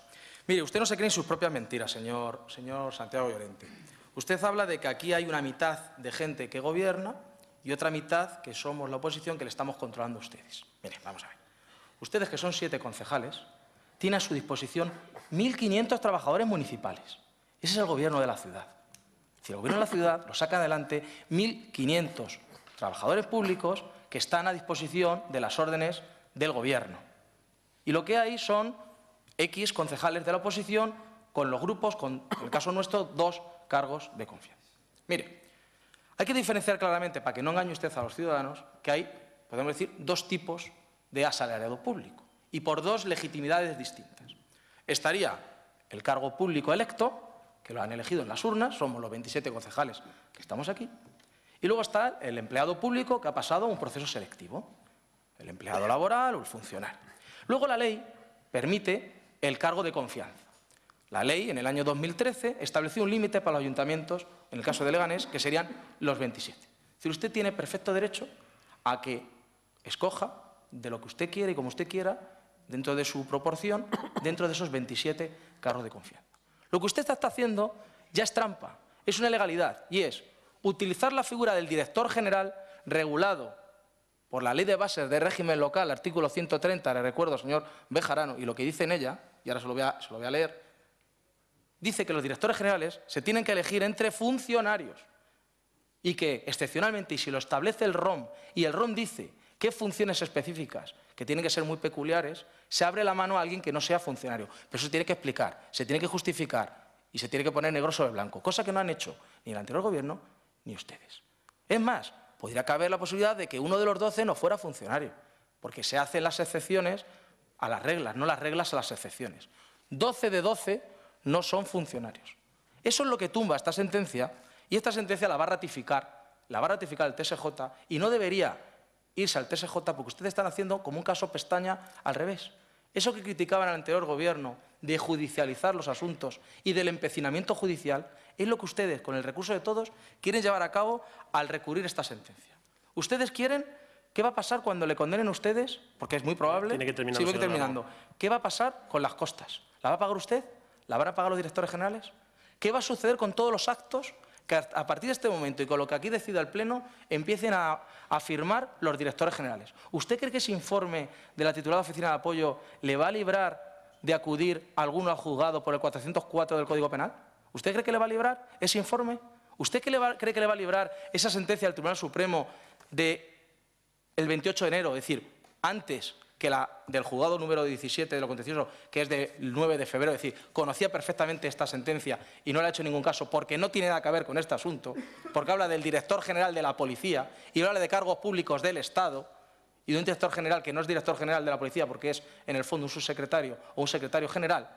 Speaker 3: Mire, usted no se cree en sus propias mentiras, señor, señor Santiago Llorente. Usted habla de que aquí hay una mitad de gente que gobierna y otra mitad que somos la oposición que le estamos controlando a ustedes. Mire, vamos a ver. Ustedes, que son siete concejales, tienen a su disposición 1.500 trabajadores municipales. Ese es el gobierno de la ciudad. Si el gobierno de la ciudad lo saca adelante 1.500 trabajadores públicos que están a disposición de las órdenes del gobierno. Y lo que hay son X concejales de la oposición con los grupos, con en el caso nuestro, dos cargos de confianza. Mire, hay que diferenciar claramente, para que no engañe usted a los ciudadanos, que hay, podemos decir, dos tipos de asalariado público y por dos legitimidades distintas. Estaría el cargo público electo, que lo han elegido en las urnas, somos los 27 concejales que estamos aquí, y luego está el empleado público que ha pasado un proceso selectivo, el empleado laboral o el funcionario. Luego la ley permite el cargo de confianza. La ley, en el año 2013, estableció un límite para los ayuntamientos, en el caso de Leganés, que serían los 27. Es usted tiene perfecto derecho a que escoja de lo que usted quiere y como usted quiera, dentro de su proporción, dentro de esos 27 cargos de confianza. Lo que usted está haciendo ya es trampa, es una ilegalidad, y es utilizar la figura del director general regulado por la Ley de Bases de Régimen Local, artículo 130, le recuerdo, señor Bejarano, y lo que dice en ella, y ahora se lo voy a, leer, dice que los directores generales se tienen que elegir entre funcionarios y que, excepcionalmente, y si lo establece el ROM, y el ROM dice qué funciones específicas, que tienen que ser muy peculiares, se abre la mano a alguien que no sea funcionario. Pero eso se tiene que explicar, se tiene que justificar y se tiene que poner negro sobre blanco, cosa que no han hecho ni el anterior gobierno ni ustedes. Es más, podría caber la posibilidad de que uno de los doce no fuera funcionario, porque se hacen las excepciones a las reglas, no las reglas a las excepciones. 12 de 12 no son funcionarios. Eso es lo que tumba esta sentencia y esta sentencia la va a ratificar, la va a ratificar el TSJ y no debería irse al TSJ porque ustedes están haciendo como un caso pestaña al revés. Eso que criticaban al anterior gobierno de judicializar los asuntos y del empecinamiento judicial es lo que ustedes, con el recurso de todos, quieren llevar a cabo al recurrir esta sentencia. Ustedes quieren ¿Qué va a pasar cuando le condenen ustedes? Porque es muy probable. Tiene que terminar. terminando. ¿Qué va a pasar con las costas? ¿La va a pagar usted? ¿La van a pagar los directores generales? ¿Qué va a suceder con todos los actos que a partir de este momento y con lo que aquí decida el Pleno empiecen a, firmar los directores generales? ¿Usted cree que ese informe de la titulada Oficina de Apoyo le va a librar de acudir a alguno al juzgado por el 404 del Código Penal? ¿Usted cree que le va a librar ese informe? ¿Usted cree que le va a librar esa sentencia del Tribunal Supremo de el 28 de enero, es decir, antes que la del juzgado número 17 de lo contencioso, que es del 9 de febrero, es decir, conocía perfectamente esta sentencia y no le ha hecho ningún caso porque no tiene nada que ver con este asunto, porque habla del director general de la policía y habla de cargos públicos del Estado y de un director general que no es director general de la policía porque es en el fondo un subsecretario o un secretario general,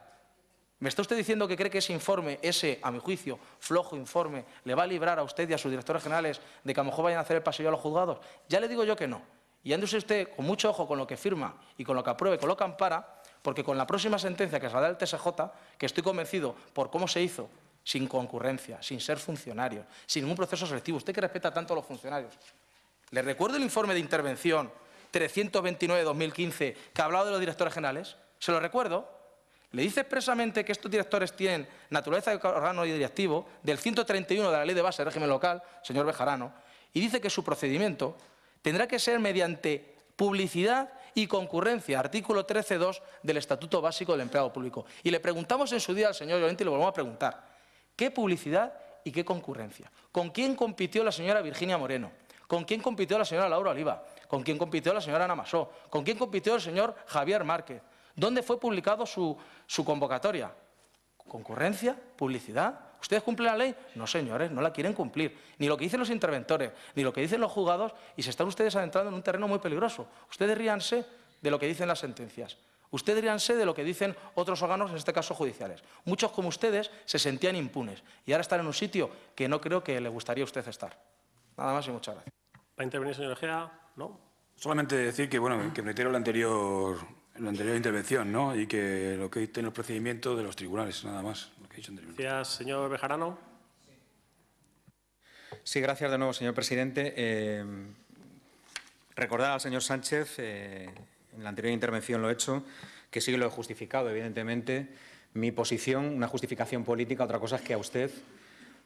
Speaker 3: ¿Me está usted diciendo que cree que ese informe, ese, a mi juicio, flojo informe, le va a librar a usted y a sus directores generales de que a lo mejor vayan a hacer el pasillo a los juzgados? Ya le digo yo que no. Y ándese usted con mucho ojo con lo que firma y con lo que apruebe, con lo que ampara, porque con la próxima sentencia que dar el TSJ, que estoy convencido por cómo se hizo, sin concurrencia, sin ser funcionario, sin ningún proceso selectivo, usted que respeta tanto a los funcionarios. ¿Le recuerdo el informe de intervención 329-2015 que ha hablado de los directores generales? ¿Se lo recuerdo? Le dice expresamente que estos directores tienen naturaleza de órgano y directivo del 131 de la Ley de Base del Régimen Local, señor Bejarano, y dice que su procedimiento tendrá que ser mediante publicidad y concurrencia, artículo 13.2 del Estatuto Básico del Empleado Público. Y le preguntamos en su día al señor Llorente y le volvemos a preguntar, ¿qué publicidad y qué concurrencia? ¿Con quién compitió la señora Virginia Moreno? ¿Con quién compitió la señora Laura Oliva? ¿Con quién compitió la señora Ana Masó? ¿Con quién compitió el señor Javier Márquez? ¿Dónde fue publicado su, convocatoria? Concurrencia, publicidad. ¿Ustedes cumplen la ley? No, señores, no la quieren cumplir. Ni lo que dicen los interventores, ni lo que dicen los juzgados, y se están ustedes adentrando en un terreno muy peligroso. Ustedes ríanse de lo que dicen las sentencias. Ustedes ríanse de lo que dicen otros órganos, en este caso judiciales. Muchos como ustedes se sentían impunes y ahora están en un sitio que no creo que le gustaría a usted estar. Nada más y muchas gracias. ¿Va a intervenir, señor Gea? No.
Speaker 1: Solamente decir que, bueno, que reitero la anterior en la anterior intervención, ¿no? Y que lo que en el procedimiento de los tribunales, nada más. Lo que he Gracias, señor Bejarano.
Speaker 5: Sí, gracias de nuevo, señor presidente. Eh, recordar al señor Sánchez, eh, en la anterior intervención lo he hecho, que sí lo he justificado, evidentemente. Mi posición, una justificación política, otra cosa es que a usted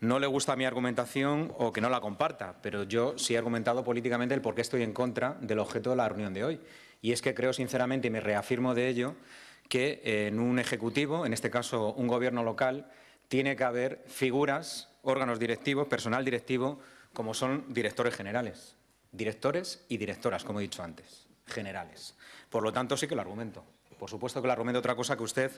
Speaker 5: no le gusta mi argumentación o que no la comparta, pero yo sí he argumentado políticamente el por qué estoy en contra del objeto de la reunión de hoy. Y es que creo sinceramente, y me reafirmo de ello, que en un ejecutivo, en este caso un gobierno local, tiene que haber figuras, órganos directivos, personal directivo, como son directores generales, directores y directoras, como he dicho antes, generales. Por lo tanto, sí que lo argumento. Por supuesto que lo argumento otra cosa que usted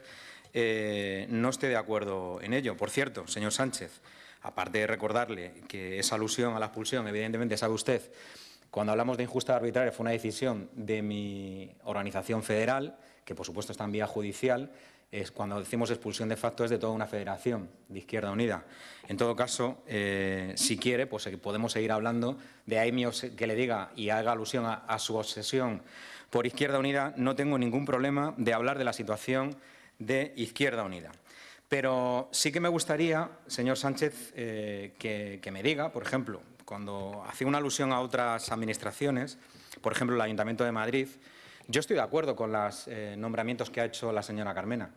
Speaker 5: eh, no esté de acuerdo en ello. Por cierto, señor Sánchez, aparte de recordarle que esa alusión a la expulsión, evidentemente sabe usted cuando hablamos de injusta arbitraria fue una decisión de mi organización federal, que por supuesto está en vía judicial, es cuando decimos expulsión de facto es de toda una federación de Izquierda Unida. En todo caso, eh, si quiere, pues eh, podemos seguir hablando de ahí que le diga y haga alusión a, su obsesión por Izquierda Unida. No tengo ningún problema de hablar de la situación de Izquierda Unida. Pero sí que me gustaría, señor Sánchez, eh, que, me diga, por ejemplo, cuando hacía una alusión a otras administraciones, por ejemplo el Ayuntamiento de Madrid, yo estoy de acuerdo con los eh, nombramientos que ha hecho la señora Carmena,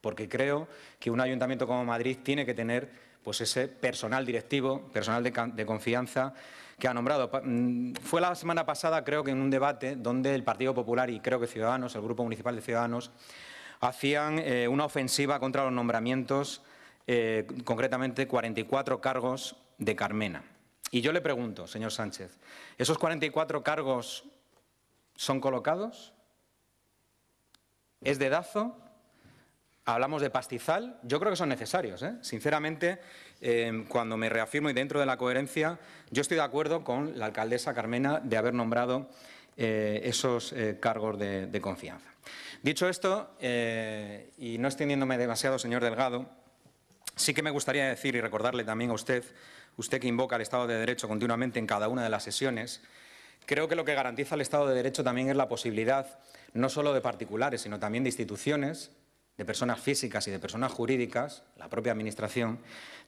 Speaker 5: porque creo que un ayuntamiento como Madrid tiene que tener pues, ese personal directivo, personal de, confianza que ha nombrado. Mm, fue la semana pasada, creo que en un debate, donde el Partido Popular y creo que Ciudadanos, el Grupo Municipal de Ciudadanos, hacían eh, una ofensiva contra los nombramientos, eh, concretamente 44 cargos de Carmena. Y yo le pregunto, señor Sánchez, ¿esos 44 cargos son colocados? ¿Es de dazo?, Hablamos de pastizal. Yo creo que son necesarios. ¿eh? Sinceramente, em, cuando me reafirmo y dentro de la coherencia, yo estoy de acuerdo con la alcaldesa Carmena de haber nombrado eh, esos eh, cargos de, confianza. Dicho esto, y no extendiéndome demasiado, señor Delgado, sí que me gustaría decir y recordarle también a usted usted que invoca el Estado de Derecho continuamente en cada una de las sesiones, creo que lo que garantiza el Estado de Derecho también es la posibilidad no solo de particulares, sino también de instituciones, de personas físicas y de personas jurídicas, la propia Administración,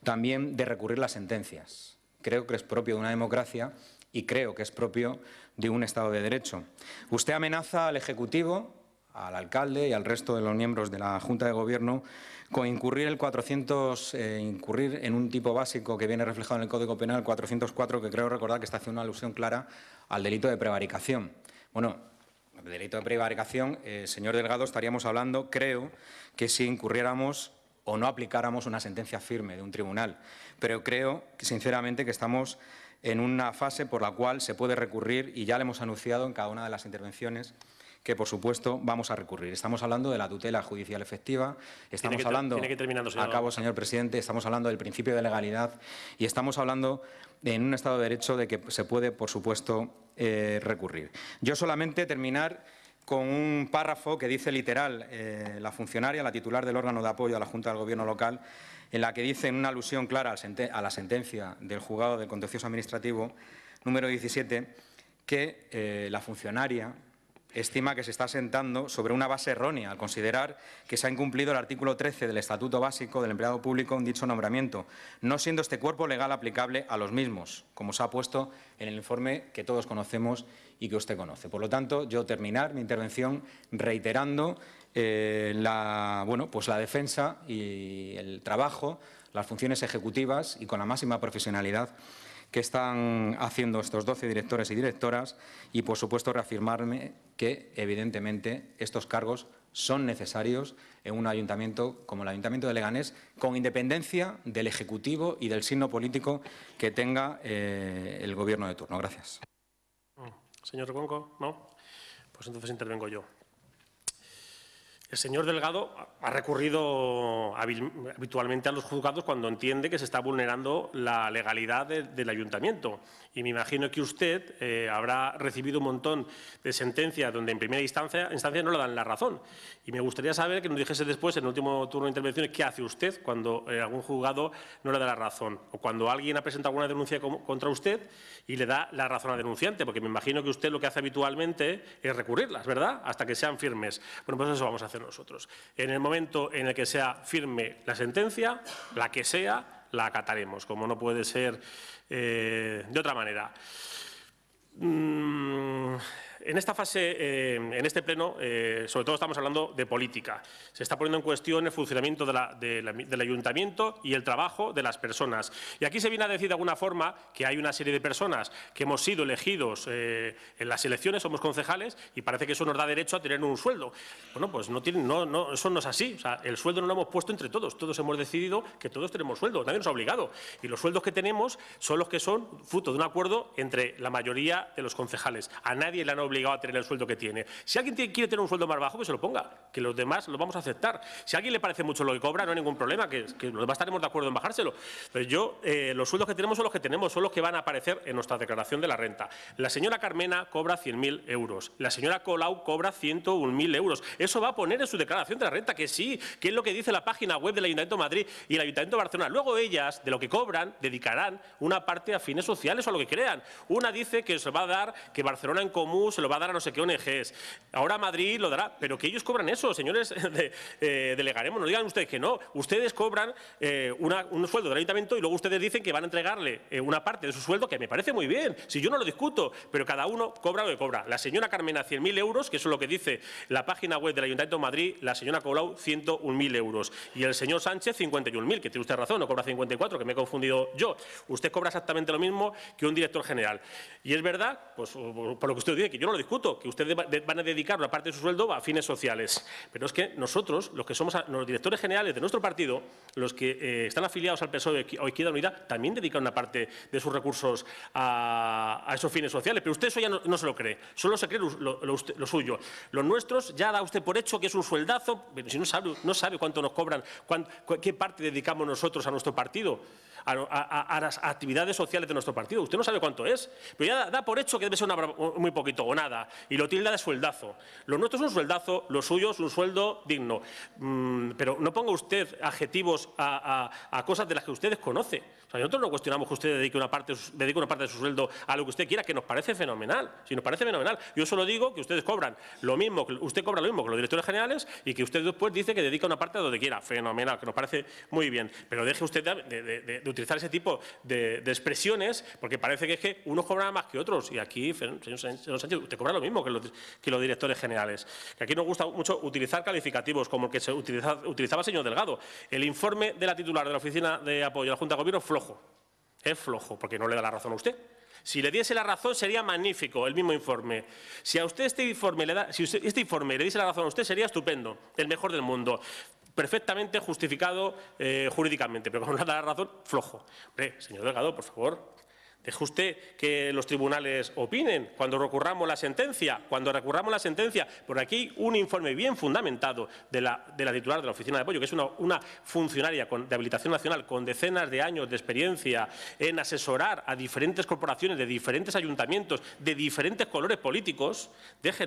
Speaker 5: también de recurrir las sentencias. Creo que es propio de una democracia y creo que es propio de un Estado de Derecho. Usted amenaza al Ejecutivo al alcalde y al resto de los miembros de la Junta de Gobierno con incurrir el 400, eh, incurrir en un tipo básico que viene reflejado en el Código Penal 404, que creo recordar que está haciendo una alusión clara al delito de prevaricación. Bueno, delito de prevaricación, eh, señor Delgado, estaríamos hablando, creo, que si incurriéramos o no aplicáramos una sentencia firme de un tribunal. Pero creo, sinceramente, que estamos en una fase por la cual se puede recurrir, y ya lo hemos anunciado en cada una de las intervenciones, que por supuesto vamos a recurrir. Estamos hablando de la tutela judicial efectiva, estamos hablando, que señor. a cabo señor presidente, estamos hablando del principio de legalidad y estamos hablando en un Estado de Derecho de que se puede por supuesto eh, recurrir. Yo solamente terminar con un párrafo que dice literal eh, la funcionaria, la titular del órgano de apoyo a la Junta del Gobierno local, en la que dice en una alusión clara a la sentencia del juzgado del contencioso administrativo número 17 que eh, la funcionaria estima que se está sentando sobre una base errónea al considerar que se ha incumplido el artículo 13 del Estatuto Básico del Empleado Público en dicho nombramiento, no siendo este cuerpo legal aplicable a los mismos, como se ha puesto en el informe que todos conocemos y que usted conoce. Por lo tanto, yo terminar mi intervención reiterando eh, la, bueno, pues la defensa y el trabajo, las funciones ejecutivas y con la máxima profesionalidad que están haciendo estos 12 directores y directoras y, por supuesto, reafirmarme que, evidentemente, estos cargos son necesarios en un ayuntamiento como el Ayuntamiento de Leganés, con independencia del Ejecutivo y del signo político que tenga eh, el Gobierno de turno. Gracias.
Speaker 1: Mm. Señor Conco, ¿no? Pues entonces intervengo yo. El señor Delgado ha recurrido habitualmente a los juzgados cuando entiende que se está vulnerando la legalidad del ayuntamiento. Y me imagino que usted eh, habrá recibido un montón de sentencias donde en primera instancia, instancia no le dan la razón. Y me gustaría saber que nos dijese después, en el último turno de intervenciones, qué hace usted cuando eh, algún juzgado no le da la razón. O cuando alguien ha presentado alguna denuncia contra usted y le da la razón al denunciante. Porque me imagino que usted lo que hace habitualmente es recurrirlas, ¿verdad? Hasta que sean firmes. Bueno, pues eso vamos a hacer nosotros. En el momento en el que sea firme la sentencia, la que sea, la acataremos, como no puede ser eh, de otra manera. Mm, en esta fase, eh, en este pleno, eh, sobre todo estamos hablando de política. Se está poniendo en cuestión el funcionamiento de la, del ayuntamiento y el trabajo de las personas. Y aquí se viene a decir de alguna forma que hay una serie de personas que hemos sido elegidos eh, en las elecciones, somos concejales, y parece que eso nos da derecho a tener un sueldo. Bueno, pues no, tiene, no, eso no es así. el sueldo no lo hemos puesto entre todos. Todos hemos decidido que todos tenemos sueldo. Nadie nos ha obligado. Y los sueldos que tenemos son los que son fruto de un acuerdo entre la mayoría de los concejales. A nadie le han obligado obligado a tener el sueldo que tiene. Si alguien quiere tener un sueldo más bajo, que se lo ponga, que los demás lo vamos a aceptar. Si a alguien le parece mucho lo que cobra, no hay ningún problema, que, los demás estaremos de acuerdo en bajárselo. Pero yo, eh, los sueldos que tenemos son los que tenemos, son los que van a aparecer en nuestra declaración de la renta. La señora Carmena cobra 100.000 euros, la señora Colau cobra 101.000 euros. Eso va a poner en su declaración de la renta que sí, que es lo que dice la página web del Ayuntamiento de Madrid y el Ayuntamiento de Barcelona. Luego ellas, de lo que cobran, dedicarán una parte a fines sociales o a lo que crean. Una dice que se va a dar que Barcelona en Común lo va a dar a no sé qué ONGs, ahora Madrid lo dará, pero que ellos cobran eso, señores, delegaremos, eh, no digan ustedes que no, ustedes cobran eh, un sueldo del ayuntamiento y luego ustedes dicen que van a entregarle eh, una parte de su sueldo, que me parece muy bien, si yo no lo discuto, pero cada uno cobra lo que cobra. La señora Carmena 100.000 euros, que eso es lo que dice la página web del Ayuntamiento de Madrid, la señora Colau 101.000 euros y el señor Sánchez 51.000, que tiene usted razón, no cobra 54, que me he confundido yo. Usted cobra exactamente lo mismo que un director general. Y es verdad, pues por lo que usted dice, que yo no lo discuto, que ustedes van a dedicar una parte de su sueldo a fines sociales. Pero es que nosotros, los que somos los directores generales de nuestro partido, los que eh, están afiliados al PSOE o Izquierda Unida, también dedican una parte de sus recursos a, esos fines sociales. Pero usted eso ya no, se lo cree, solo se cree lo, suyo. Los nuestros ya da usted por hecho que es un sueldazo, pero si no sabe, no sabe cuánto nos cobran, qué parte dedicamos nosotros a nuestro partido a, las actividades sociales de nuestro partido. Usted no sabe cuánto es, pero ya da, por hecho que debe ser una, muy poquito o nada, y lo tilda de sueldazo. Los nuestros es un sueldazo, los suyos un sueldo digno. Mm, pero no ponga usted adjetivos a, cosas de las que ustedes desconoce. O sea, nosotros no cuestionamos que usted dedique una, parte, dedique una parte de su sueldo a lo que usted quiera, que nos parece fenomenal. Si nos parece fenomenal. Yo solo digo que ustedes cobran lo mismo, que usted cobra lo mismo que los directores generales y que usted después dice que dedica una parte a donde quiera. Fenomenal, que nos parece muy bien. Pero deje usted de utilizar ese tipo de, expresiones, porque parece que es que unos cobran más que otros. Y aquí, señor Sánchez, usted cobra lo mismo que los, que los directores generales. Que aquí nos gusta mucho utilizar calificativos, como que se utilizaba el señor Delgado. El informe de la titular de la Oficina de Apoyo a la Junta de Gobierno es flojo. Es flojo, porque no le da la razón a usted. Si le diese la razón sería magnífico el mismo informe. Si a usted este informe le da, si usted, este informe le diese la razón a usted sería estupendo, el mejor del mundo perfectamente justificado eh, jurídicamente, pero con una razón, flojo. señor Delgado, por favor, Deje usted que los tribunales opinen cuando recurramos la sentencia, cuando recurramos la sentencia, por aquí un informe bien fundamentado de la, titular de la Oficina de Apoyo, que es una, funcionaria con, de habilitación nacional con decenas de años de experiencia en asesorar a diferentes corporaciones de diferentes ayuntamientos, de diferentes colores políticos, deje,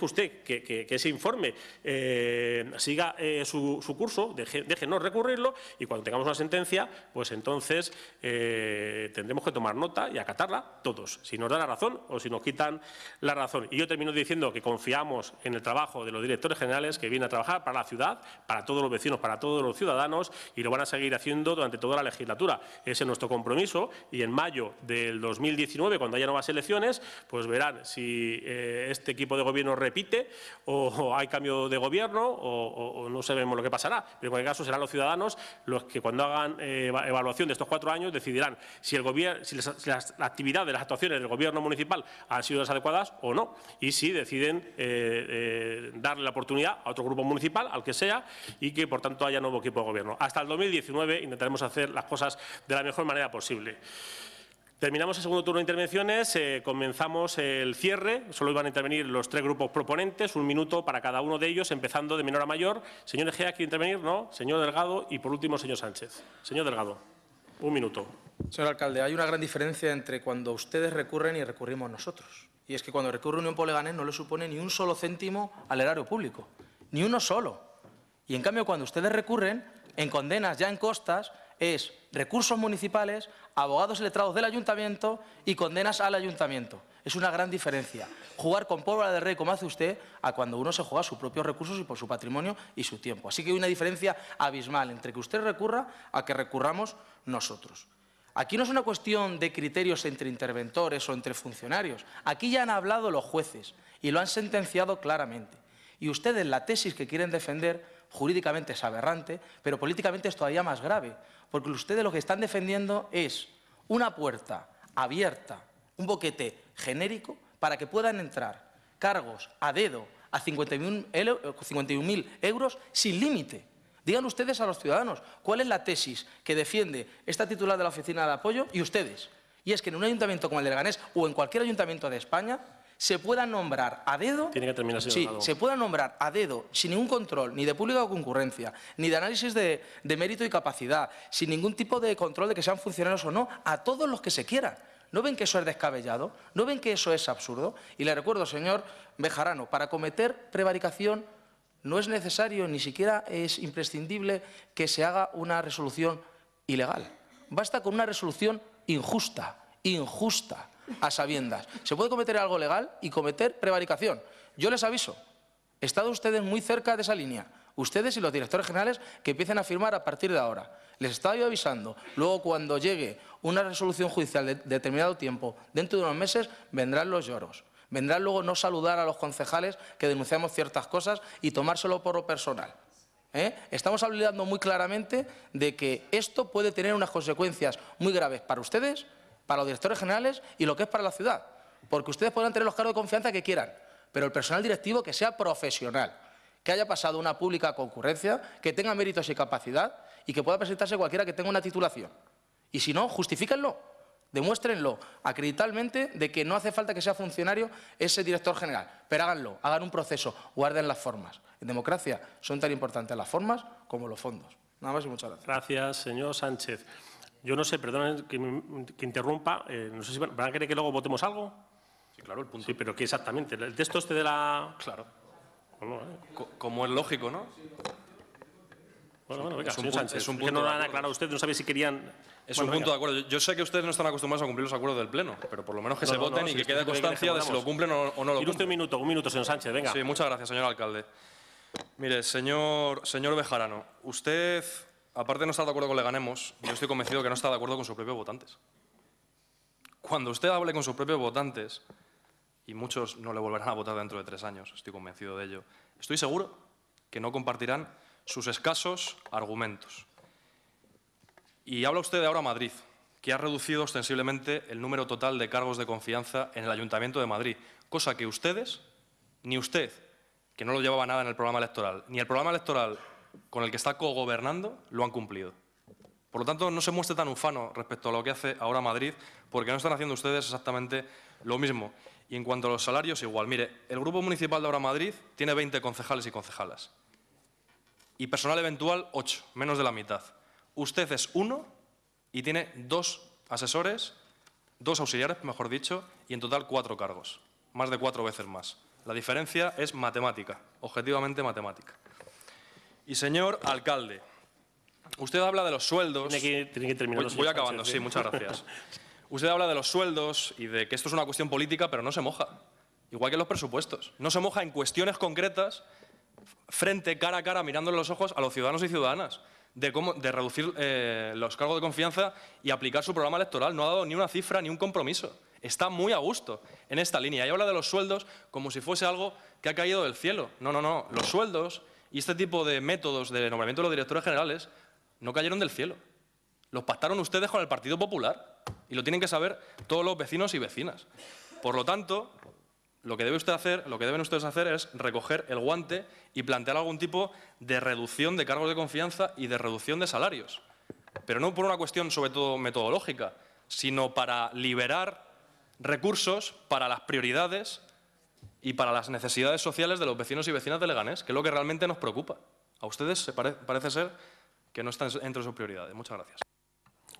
Speaker 1: usted que, ese informe eh, siga eh, su, curso, deje, no recurrirlo y cuando tengamos una sentencia, pues entonces eh, tendremos que tomar nota y acatarla todos, si nos da la razón o si nos quitan la razón. Y yo termino diciendo que confiamos en el trabajo de los directores generales que vienen a trabajar para la ciudad, para todos los vecinos, para todos los ciudadanos y lo van a seguir haciendo durante toda la legislatura. Ese es nuestro compromiso y en mayo del 2019, cuando haya nuevas elecciones, pues verán si eh, este equipo de gobierno repite o, hay cambio de gobierno o, no sabemos lo que pasará. Pero en cualquier caso serán los ciudadanos los que cuando hagan eh, evaluación de estos cuatro años decidirán si el, gobierno, las, las actividades, las actuaciones del gobierno municipal han sido las adecuadas o no, y si deciden eh, eh, darle la oportunidad a otro grupo municipal, al que sea, y que, por tanto, haya nuevo equipo de gobierno. Hasta el 2019 intentaremos hacer las cosas de la mejor manera posible. Terminamos el segundo turno de intervenciones, eh, comenzamos el cierre, solo iban a intervenir los tres grupos proponentes, un minuto para cada uno de ellos, empezando de menor a mayor. Señor Egea, ¿quiere intervenir?
Speaker 3: No. Señor Delgado y, por último, señor Sánchez. Señor Delgado, un minuto. Señor alcalde, hay una gran diferencia entre cuando ustedes recurren y recurrimos nosotros. Y es que cuando recurre Unión Poleganés no le supone ni un solo céntimo al erario público, ni uno solo. Y en cambio, cuando ustedes recurren, en condenas ya en costas, es recursos municipales, abogados letrados del ayuntamiento y condenas al ayuntamiento. Es una gran diferencia. Jugar con pólvora de rey, como hace usted, a cuando uno se juega sus propios recursos y por su patrimonio y su tiempo. Así que hay una diferencia abismal entre que usted recurra a que recurramos nosotros. Aquí no es una cuestión de criterios entre interventores o entre funcionarios. Aquí ya han hablado los jueces y lo han sentenciado claramente. Y ustedes la tesis que quieren defender jurídicamente es aberrante, pero políticamente es todavía más grave, porque ustedes lo que están defendiendo es una puerta abierta, un boquete genérico, para que puedan entrar cargos a dedo a 51.000 eh, euros sin límite. Digan ustedes a los ciudadanos cuál es la tesis que defiende esta titular de la Oficina de Apoyo y ustedes. Y es que en un ayuntamiento como el de Leganés o en cualquier ayuntamiento de España se pueda nombrar a dedo, sí, se pueda nombrar a dedo, sin ningún control, ni de público o concurrencia, ni de análisis de, de mérito y capacidad, sin ningún tipo de control de que sean funcionarios o no, a todos los que se quieran. ¿No ven que eso es descabellado? ¿No ven que eso es absurdo? Y le recuerdo, señor Bejarano, para cometer prevaricación no es necesario, ni siquiera es imprescindible que se haga una resolución ilegal. Basta con una resolución injusta, injusta, a sabiendas. Se puede cometer algo legal y cometer prevaricación. Yo les aviso, he estado ustedes muy cerca de esa línea. Ustedes y los directores generales que empiecen a firmar a partir de ahora. Les estaba yo avisando. Luego, cuando llegue una resolución judicial de determinado tiempo, dentro de unos meses, vendrán los lloros. Vendrán luego no saludar a los concejales que denunciamos ciertas cosas y tomárselo por lo personal. ¿eh? Estamos hablando muy claramente de que esto puede tener unas consecuencias muy graves para ustedes, para los directores generales y lo que es para la ciudad. Porque ustedes podrán tener los cargos de confianza que quieran, pero el personal directivo que sea profesional, que haya pasado una pública concurrencia, que tenga méritos y capacidad y que pueda presentarse cualquiera que tenga una titulación. Y si no, justifíquenlo. Demuéstrenlo acreditalmente de que no hace falta que sea funcionario ese director general, pero háganlo, hagan un proceso, guarden las formas. En democracia son tan importantes las formas como los fondos. Nada más y muchas gracias.
Speaker 1: Gracias, señor Sánchez. Yo no sé, perdonen que, interrumpa, eh, no sé si van, a querer que luego votemos algo. Sí, claro, el punto. pero ¿qué exactamente? ¿El texto este
Speaker 2: de la...? Claro. como eh. es lógico, ¿no? Bueno, venga, es un, señor Sánchez, punto que no aclarado
Speaker 1: no sabe si querían... Es un punto de
Speaker 2: acuerdo. Yo sé que ustedes no están acostumbrados a cumplir los acuerdos del Pleno, pero por lo menos que se voten y que quede constancia de si lo cumplen o, no lo cumplen. usted un minuto, un minuto, señor Sánchez, venga. Sí, muchas gracias, señor alcalde. Mire, señor, señor Bejarano, usted, aparte de no estar de acuerdo con Leganemos, yo estoy convencido que no está de acuerdo con sus propios votantes. Cuando usted hable con sus propios votantes, y muchos no le volverán a votar dentro de tres años, estoy convencido de ello, estoy seguro que no compartirán sus escasos argumentos. Y habla usted de ahora Madrid, que ha reducido ostensiblemente el número total de cargos de confianza en el Ayuntamiento de Madrid, cosa que ustedes, ni usted, que no lo llevaba nada en el programa electoral, ni el programa electoral con el que está cogobernando, lo han cumplido. Por lo tanto, no se muestre tan ufano respecto a lo que hace ahora Madrid, porque no están haciendo ustedes exactamente lo mismo. Y en cuanto a los salarios, igual. Mire, el Grupo Municipal de Ahora Madrid tiene 20 concejales y concejalas y personal eventual ocho, menos de la mitad. Usted es uno y tiene dos asesores, dos auxiliares, mejor dicho, y en total cuatro cargos, más de cuatro veces más. La diferencia es matemática, objetivamente matemática. Y señor alcalde, usted habla de los sueldos... Tiene que, voy acabando, sí, muchas gracias. Usted habla de los sueldos y de que esto es una cuestión política, pero no se moja. Igual que los presupuestos. No se moja en cuestiones concretas frente, cara a cara, mirando los ojos a los ciudadanos y ciudadanas de, cómo, de reducir eh, los cargos de confianza y aplicar su programa electoral. No ha dado ni una cifra ni un compromiso. Está muy a gusto en esta línea. Y habla de los sueldos como si fuese algo que ha caído del cielo. No, no, no. Los sueldos y este tipo de métodos de nombramiento de los directores generales no cayeron del cielo. Los pactaron ustedes con el Partido Popular y lo tienen que saber todos los vecinos y vecinas. Por lo tanto, lo que, debe usted hacer, lo que deben ustedes hacer es recoger el guante y plantear algún tipo de reducción de cargos de confianza y de reducción de salarios. Pero no por una cuestión sobre todo metodológica, sino para liberar recursos para las prioridades y para las necesidades sociales de los vecinos y vecinas de Leganés, que es lo que realmente nos preocupa. A ustedes parece ser que no están entre sus prioridades. Muchas gracias.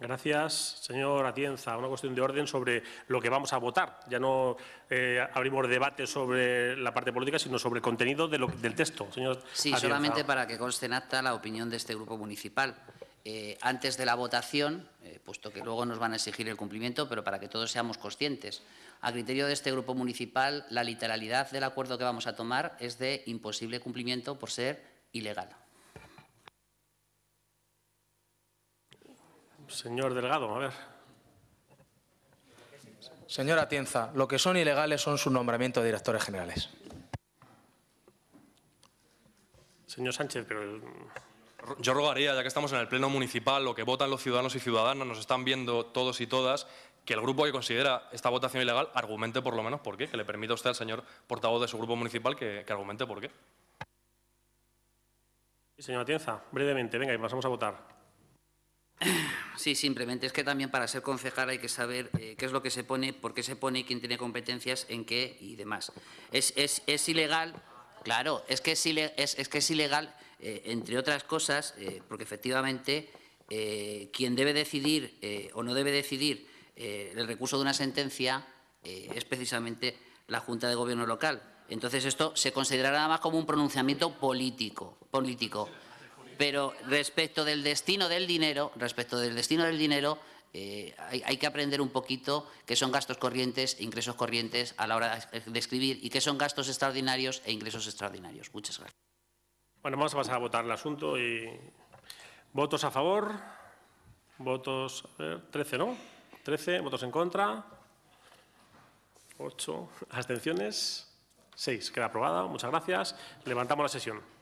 Speaker 2: Gracias,
Speaker 1: señor Atienza. Una cuestión de orden sobre lo que vamos a votar. Ya no eh, abrimos debate sobre la
Speaker 4: parte política, sino sobre el contenido del texto. sí, solamente para que conste en acta la opinión de este grupo municipal. Eh, antes de la votación, eh, puesto que luego nos van a exigir el cumplimiento, pero para que todos seamos conscientes, a criterio de este grupo municipal, la literalidad del acuerdo que vamos a tomar es de imposible cumplimiento por ser ilegal. Señor Delgado, a ver.
Speaker 3: Señora Tienza, lo que son ilegales son su nombramiento de directores generales.
Speaker 1: Señor Sánchez, pero...
Speaker 2: Yo rogaría, ya que estamos en el Pleno Municipal, lo que votan los ciudadanos y ciudadanas, nos están viendo todos y todas, que el grupo que considera esta votación ilegal argumente por lo menos por qué, que le permita usted al señor portavoz de su grupo
Speaker 4: municipal que, argumente por qué. Señora Atienza, brevemente, venga y pasamos a votar. Sí, simplemente es que también para ser concejal hay que saber eh, qué es lo que se pone, por qué se pone, quién tiene competencias, en qué y demás. Es, ilegal, claro, es que es, que es ilegal, eh, entre otras cosas, eh, porque efectivamente quien debe decidir o no debe decidir el recurso de una sentencia es precisamente la Junta de Gobierno local. Entonces, esto se considerará nada más como un pronunciamiento político. político. Pero respecto del destino del dinero, respecto del destino del dinero, eh, hay, que aprender un poquito qué son gastos corrientes e ingresos corrientes a la hora de escribir y qué son gastos extraordinarios e ingresos extraordinarios. Muchas gracias.
Speaker 1: Bueno, vamos a pasar a votar el asunto. Y... ¿Votos a favor? ¿Votos? A 13, ¿no? 13. ¿Votos en contra? Ocho. ¿Abstenciones? 6. Queda aprobada. Muchas gracias. Levantamos la sesión.